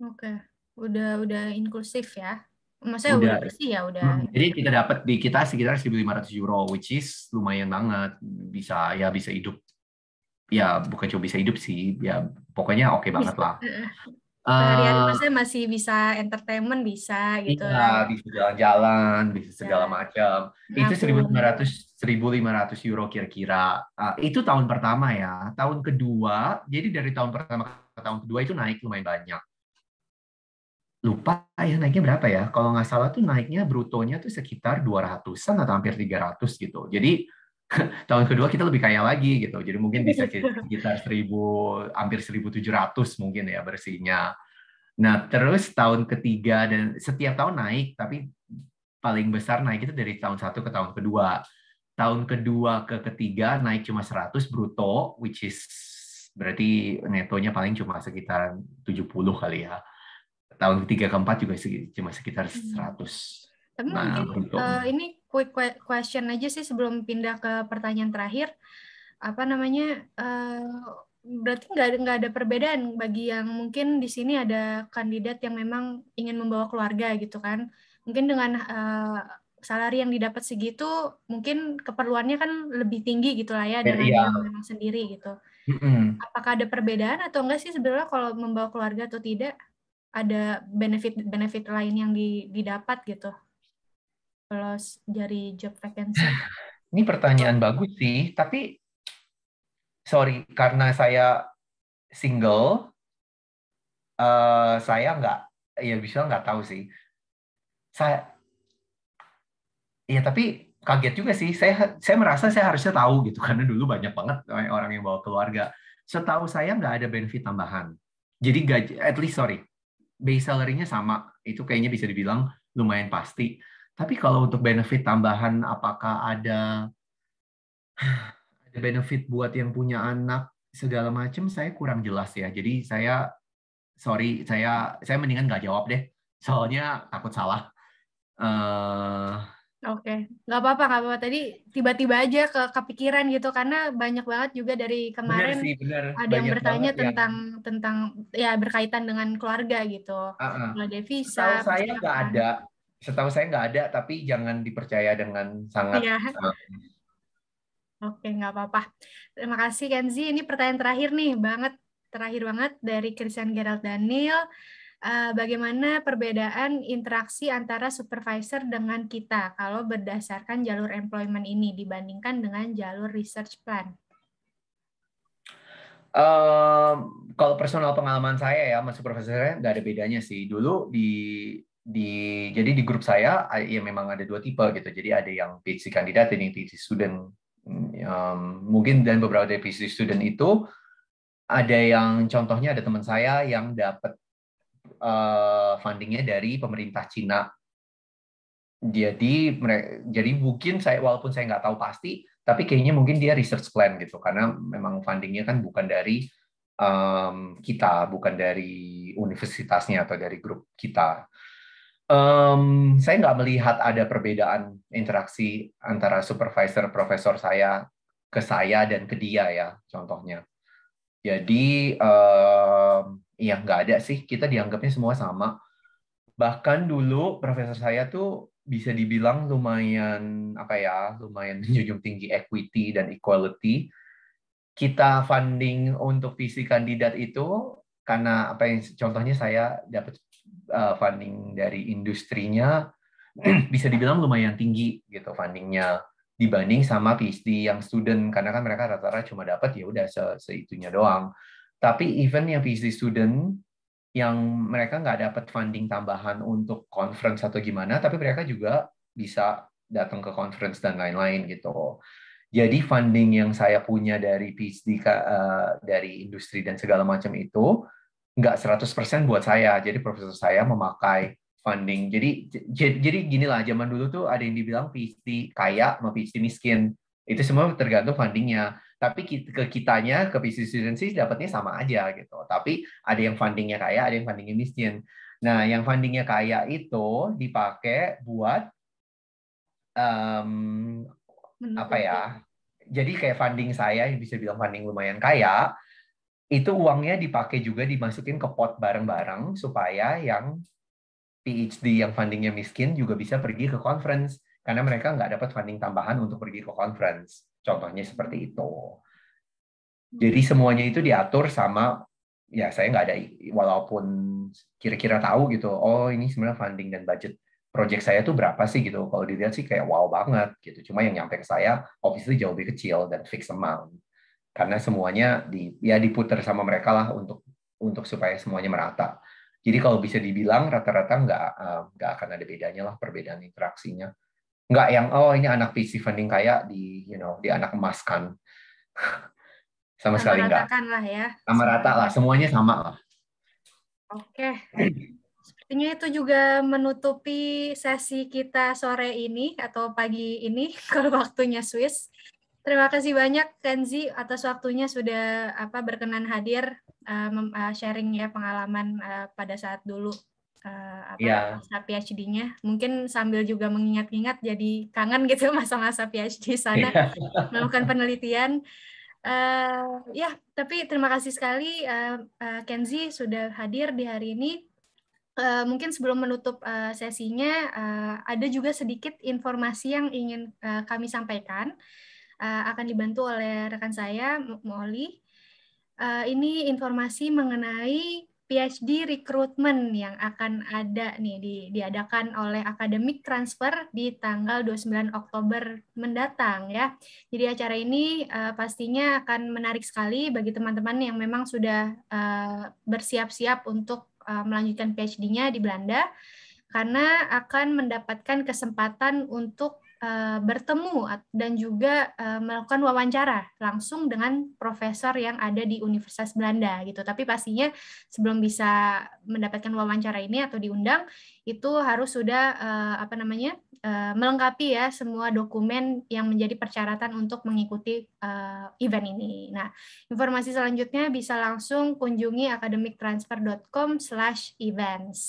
oke udah udah inklusif ya maksudnya udah, udah bersih ya udah hmm. jadi kita dapat di kita sekitar 1.500 euro which is lumayan banget bisa ya bisa hidup ya bukan cuma bisa hidup sih ya pokoknya oke okay banget lah Sehari-hari uh, eh, masih bisa entertainment bisa gitu. Iya, bisa jalan-jalan, bisa ya. segala ya. macam. Itu 1500 1500 euro kira-kira. Uh, itu tahun pertama ya. Tahun kedua, jadi dari tahun pertama ke tahun kedua itu naik lumayan banyak. Lupa ya naiknya berapa ya? Kalau nggak salah tuh naiknya brutonya tuh sekitar 200-an atau hampir 300 gitu. Jadi tahun kedua kita lebih kaya lagi gitu. Jadi mungkin bisa sekitar seribu, hampir 1700 mungkin ya bersihnya. Nah, terus tahun ketiga dan setiap tahun naik tapi paling besar naik itu dari tahun satu ke tahun kedua. Tahun kedua ke ketiga naik cuma 100 bruto which is berarti netonya paling cuma sekitar 70 kali ya. Tahun ketiga keempat juga cuma sekitar 100. Hmm. Tapi nah, mungkin, uh, ini quick question aja sih sebelum pindah ke pertanyaan terakhir. Apa namanya? Uh, berarti nggak ada nggak ada perbedaan bagi yang mungkin di sini ada kandidat yang memang ingin membawa keluarga gitu kan mungkin dengan uh, eh, salari yang didapat segitu mungkin keperluannya kan lebih tinggi gitu lah ya iya, dengan iya. yang memang sendiri gitu mm-hmm. apakah ada perbedaan atau enggak sih sebenarnya kalau membawa keluarga atau tidak ada benefit benefit lain yang didapat gitu plus dari job vacancy? Eh, ini pertanyaan bagus sih, tapi sorry karena saya single, uh, saya nggak ya bisa nggak tahu sih. Saya ya tapi kaget juga sih. Saya saya merasa saya harusnya tahu gitu karena dulu banyak banget orang yang bawa keluarga. Setahu saya nggak ada benefit tambahan. Jadi gaji, at least sorry, base salary-nya sama. Itu kayaknya bisa dibilang lumayan pasti tapi kalau untuk benefit tambahan, apakah ada ada benefit buat yang punya anak segala macam? Saya kurang jelas ya. Jadi saya sorry, saya saya mendingan nggak jawab deh. Soalnya takut salah. Uh, Oke, okay. nggak apa-apa, nggak apa-apa. Tadi tiba-tiba aja ke kepikiran gitu karena banyak banget juga dari kemarin sih, ada banyak yang bertanya tentang ya. tentang ya berkaitan dengan keluarga gitu. Uh -uh. devisa. Kalau saya nggak ada, setahu saya nggak ada tapi jangan dipercaya dengan sangat ya. Oke, nggak apa-apa. Terima kasih Kenzi. Ini pertanyaan terakhir nih, banget terakhir banget dari Christian Gerald Daniel. Eh, bagaimana perbedaan interaksi antara supervisor dengan kita kalau berdasarkan jalur employment ini dibandingkan dengan jalur research plan? Um, kalau personal pengalaman saya ya, mas supervisor saya nggak ada bedanya sih. Dulu di di jadi di grup saya ya memang ada dua tipe gitu jadi ada yang PhD kandidat dan yang PhD student um, mungkin dan beberapa dari PhD student itu ada yang contohnya ada teman saya yang dapat uh, eh, fundingnya dari pemerintah Cina jadi mereka jadi mungkin saya walaupun saya nggak tahu pasti tapi kayaknya mungkin dia research plan gitu karena memang fundingnya kan bukan dari kita bukan dari universitasnya atau dari grup kita um, saya nggak melihat ada perbedaan interaksi antara supervisor profesor saya ke saya dan ke dia ya contohnya. Jadi um, ya nggak ada sih kita dianggapnya semua sama. Bahkan dulu profesor saya tuh bisa dibilang lumayan apa ya lumayan menjunjung tinggi equity dan equality. Kita funding untuk visi kandidat itu karena apa yang contohnya saya dapat uh, funding dari industrinya bisa dibilang lumayan tinggi gitu fundingnya dibanding sama PhD yang student karena kan mereka rata-rata cuma dapat ya udah se seitunya doang. Tapi even yang PhD student yang mereka nggak dapat funding tambahan untuk conference atau gimana, tapi mereka juga bisa datang ke conference dan lain-lain gitu. Jadi funding yang saya punya dari PhD uh, eh, dari industri dan segala macam itu nggak 100% buat saya. Jadi profesor saya memakai funding. Jadi jadi gini lah, zaman dulu tuh ada yang dibilang PhD kaya sama PhD miskin. Itu semua tergantung fundingnya. Tapi ke kitanya, ke PhD student sih dapatnya sama aja gitu. Tapi ada yang fundingnya kaya, ada yang fundingnya miskin. Nah, yang fundingnya kaya itu dipakai buat um, apa ya? ya? Jadi kayak funding saya, yang bisa bilang funding lumayan kaya, itu uangnya dipakai juga dimasukin ke pot bareng-bareng supaya yang PhD yang fundingnya miskin juga bisa pergi ke conference karena mereka nggak dapat funding tambahan untuk pergi ke conference. Contohnya seperti itu. Jadi hmm. semuanya itu diatur sama ya saya nggak ada walaupun kira-kira tahu gitu. Oh ini sebenarnya funding dan budget project saya tuh berapa sih gitu. Kalau dilihat sih kayak wow banget gitu. Cuma yang nyampe ke saya obviously jauh lebih kecil dan fixed amount karena semuanya di ya diputar sama mereka lah untuk untuk supaya semuanya merata. Jadi kalau bisa dibilang rata-rata nggak eh, nggak akan ada bedanya lah perbedaan interaksinya. Nggak yang oh ini anak PC funding kayak di you know di anak emas kan sama sekali nggak. Sama lah ya. Sama rata lah semuanya sama lah. Oke. Okay. Sepertinya itu juga menutupi sesi kita sore ini atau pagi ini kalau waktunya Swiss. Terima kasih banyak Kenzi atas waktunya sudah apa berkenan hadir uh, sharing ya pengalaman uh, pada saat dulu uh, apa yeah. masa PhD-nya. Mungkin sambil juga mengingat-ingat jadi kangen gitu masa-masa PhD sana yeah. melakukan penelitian. Uh, ya, tapi terima kasih sekali uh, uh, Kenzi sudah hadir di hari ini. Uh, mungkin sebelum menutup uh, sesinya, uh, ada juga sedikit informasi yang ingin uh, kami sampaikan uh, akan dibantu oleh rekan saya, Molly. Uh, ini informasi mengenai PhD recruitment yang akan ada nih di, diadakan oleh Academic Transfer di tanggal 29 Oktober mendatang ya. Jadi acara ini uh, pastinya akan menarik sekali bagi teman-teman yang memang sudah uh, bersiap-siap untuk uh, melanjutkan PhD-nya di Belanda karena akan mendapatkan kesempatan untuk Eh, bertemu dan juga eh, melakukan wawancara langsung dengan profesor yang ada di Universitas Belanda gitu. Tapi pastinya sebelum bisa mendapatkan wawancara ini atau diundang itu harus sudah eh, apa namanya melengkapi ya semua dokumen yang menjadi persyaratan untuk mengikuti event ini. Nah, informasi selanjutnya bisa langsung kunjungi academictransfer.com/events.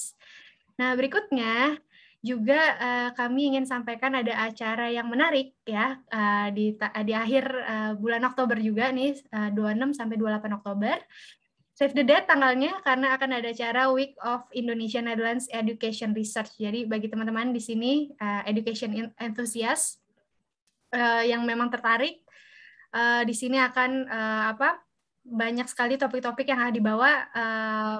Nah, berikutnya juga uh, kami ingin sampaikan ada acara yang menarik ya uh, di di akhir uh, bulan Oktober juga nih uh, 26 sampai 28 Oktober. Save the date tanggalnya karena akan ada acara Week of Indonesian Netherlands Education Research. Jadi bagi teman-teman di sini uh, education enthusiast uh, yang memang tertarik uh, di sini akan uh, apa? banyak sekali topik-topik yang akan dibawa uh,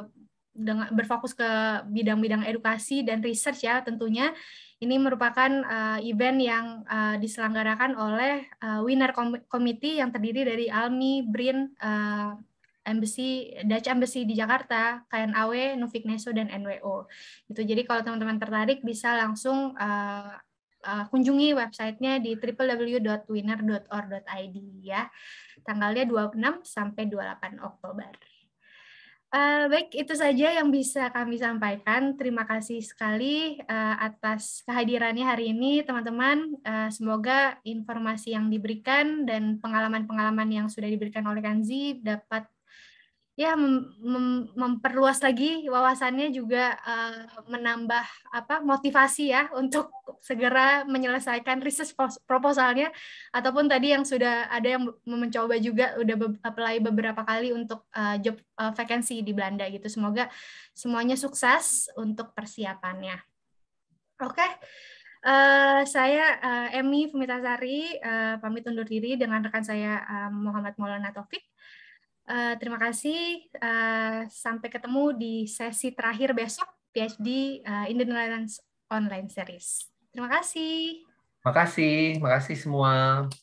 dengan berfokus ke bidang-bidang edukasi dan research ya tentunya ini merupakan uh, event yang uh, diselenggarakan oleh uh, winner committee yang terdiri dari Almi, Brin, uh, Embassy Dutch Embassy di Jakarta, KNAW, Nufik Neso dan NWO. Itu jadi kalau teman-teman tertarik bisa langsung uh, uh, kunjungi websitenya di www.winner.or.id ya. Tanggalnya 26 sampai 28 Oktober. Uh, baik, itu saja yang bisa kami sampaikan. Terima kasih sekali uh, atas kehadirannya hari ini, teman-teman. Uh, semoga informasi yang diberikan dan pengalaman-pengalaman yang sudah diberikan oleh Kanzi dapat ya mem mem memperluas lagi wawasannya juga uh, menambah apa motivasi ya untuk segera menyelesaikan riset proposalnya ataupun tadi yang sudah ada yang mencoba juga udah be apply beberapa kali untuk uh, job uh, vacancy di Belanda gitu semoga semuanya sukses untuk persiapannya oke okay. Uh, saya uh, Emi Fumitasari uh, pamit undur diri dengan rekan saya uh, Muhammad Maulana Taufik. Uh, terima kasih. Uh, sampai ketemu di sesi terakhir besok PhD uh, eh, Indian Netherlands Online Series. Terima kasih. Terima kasih. Terima kasih semua.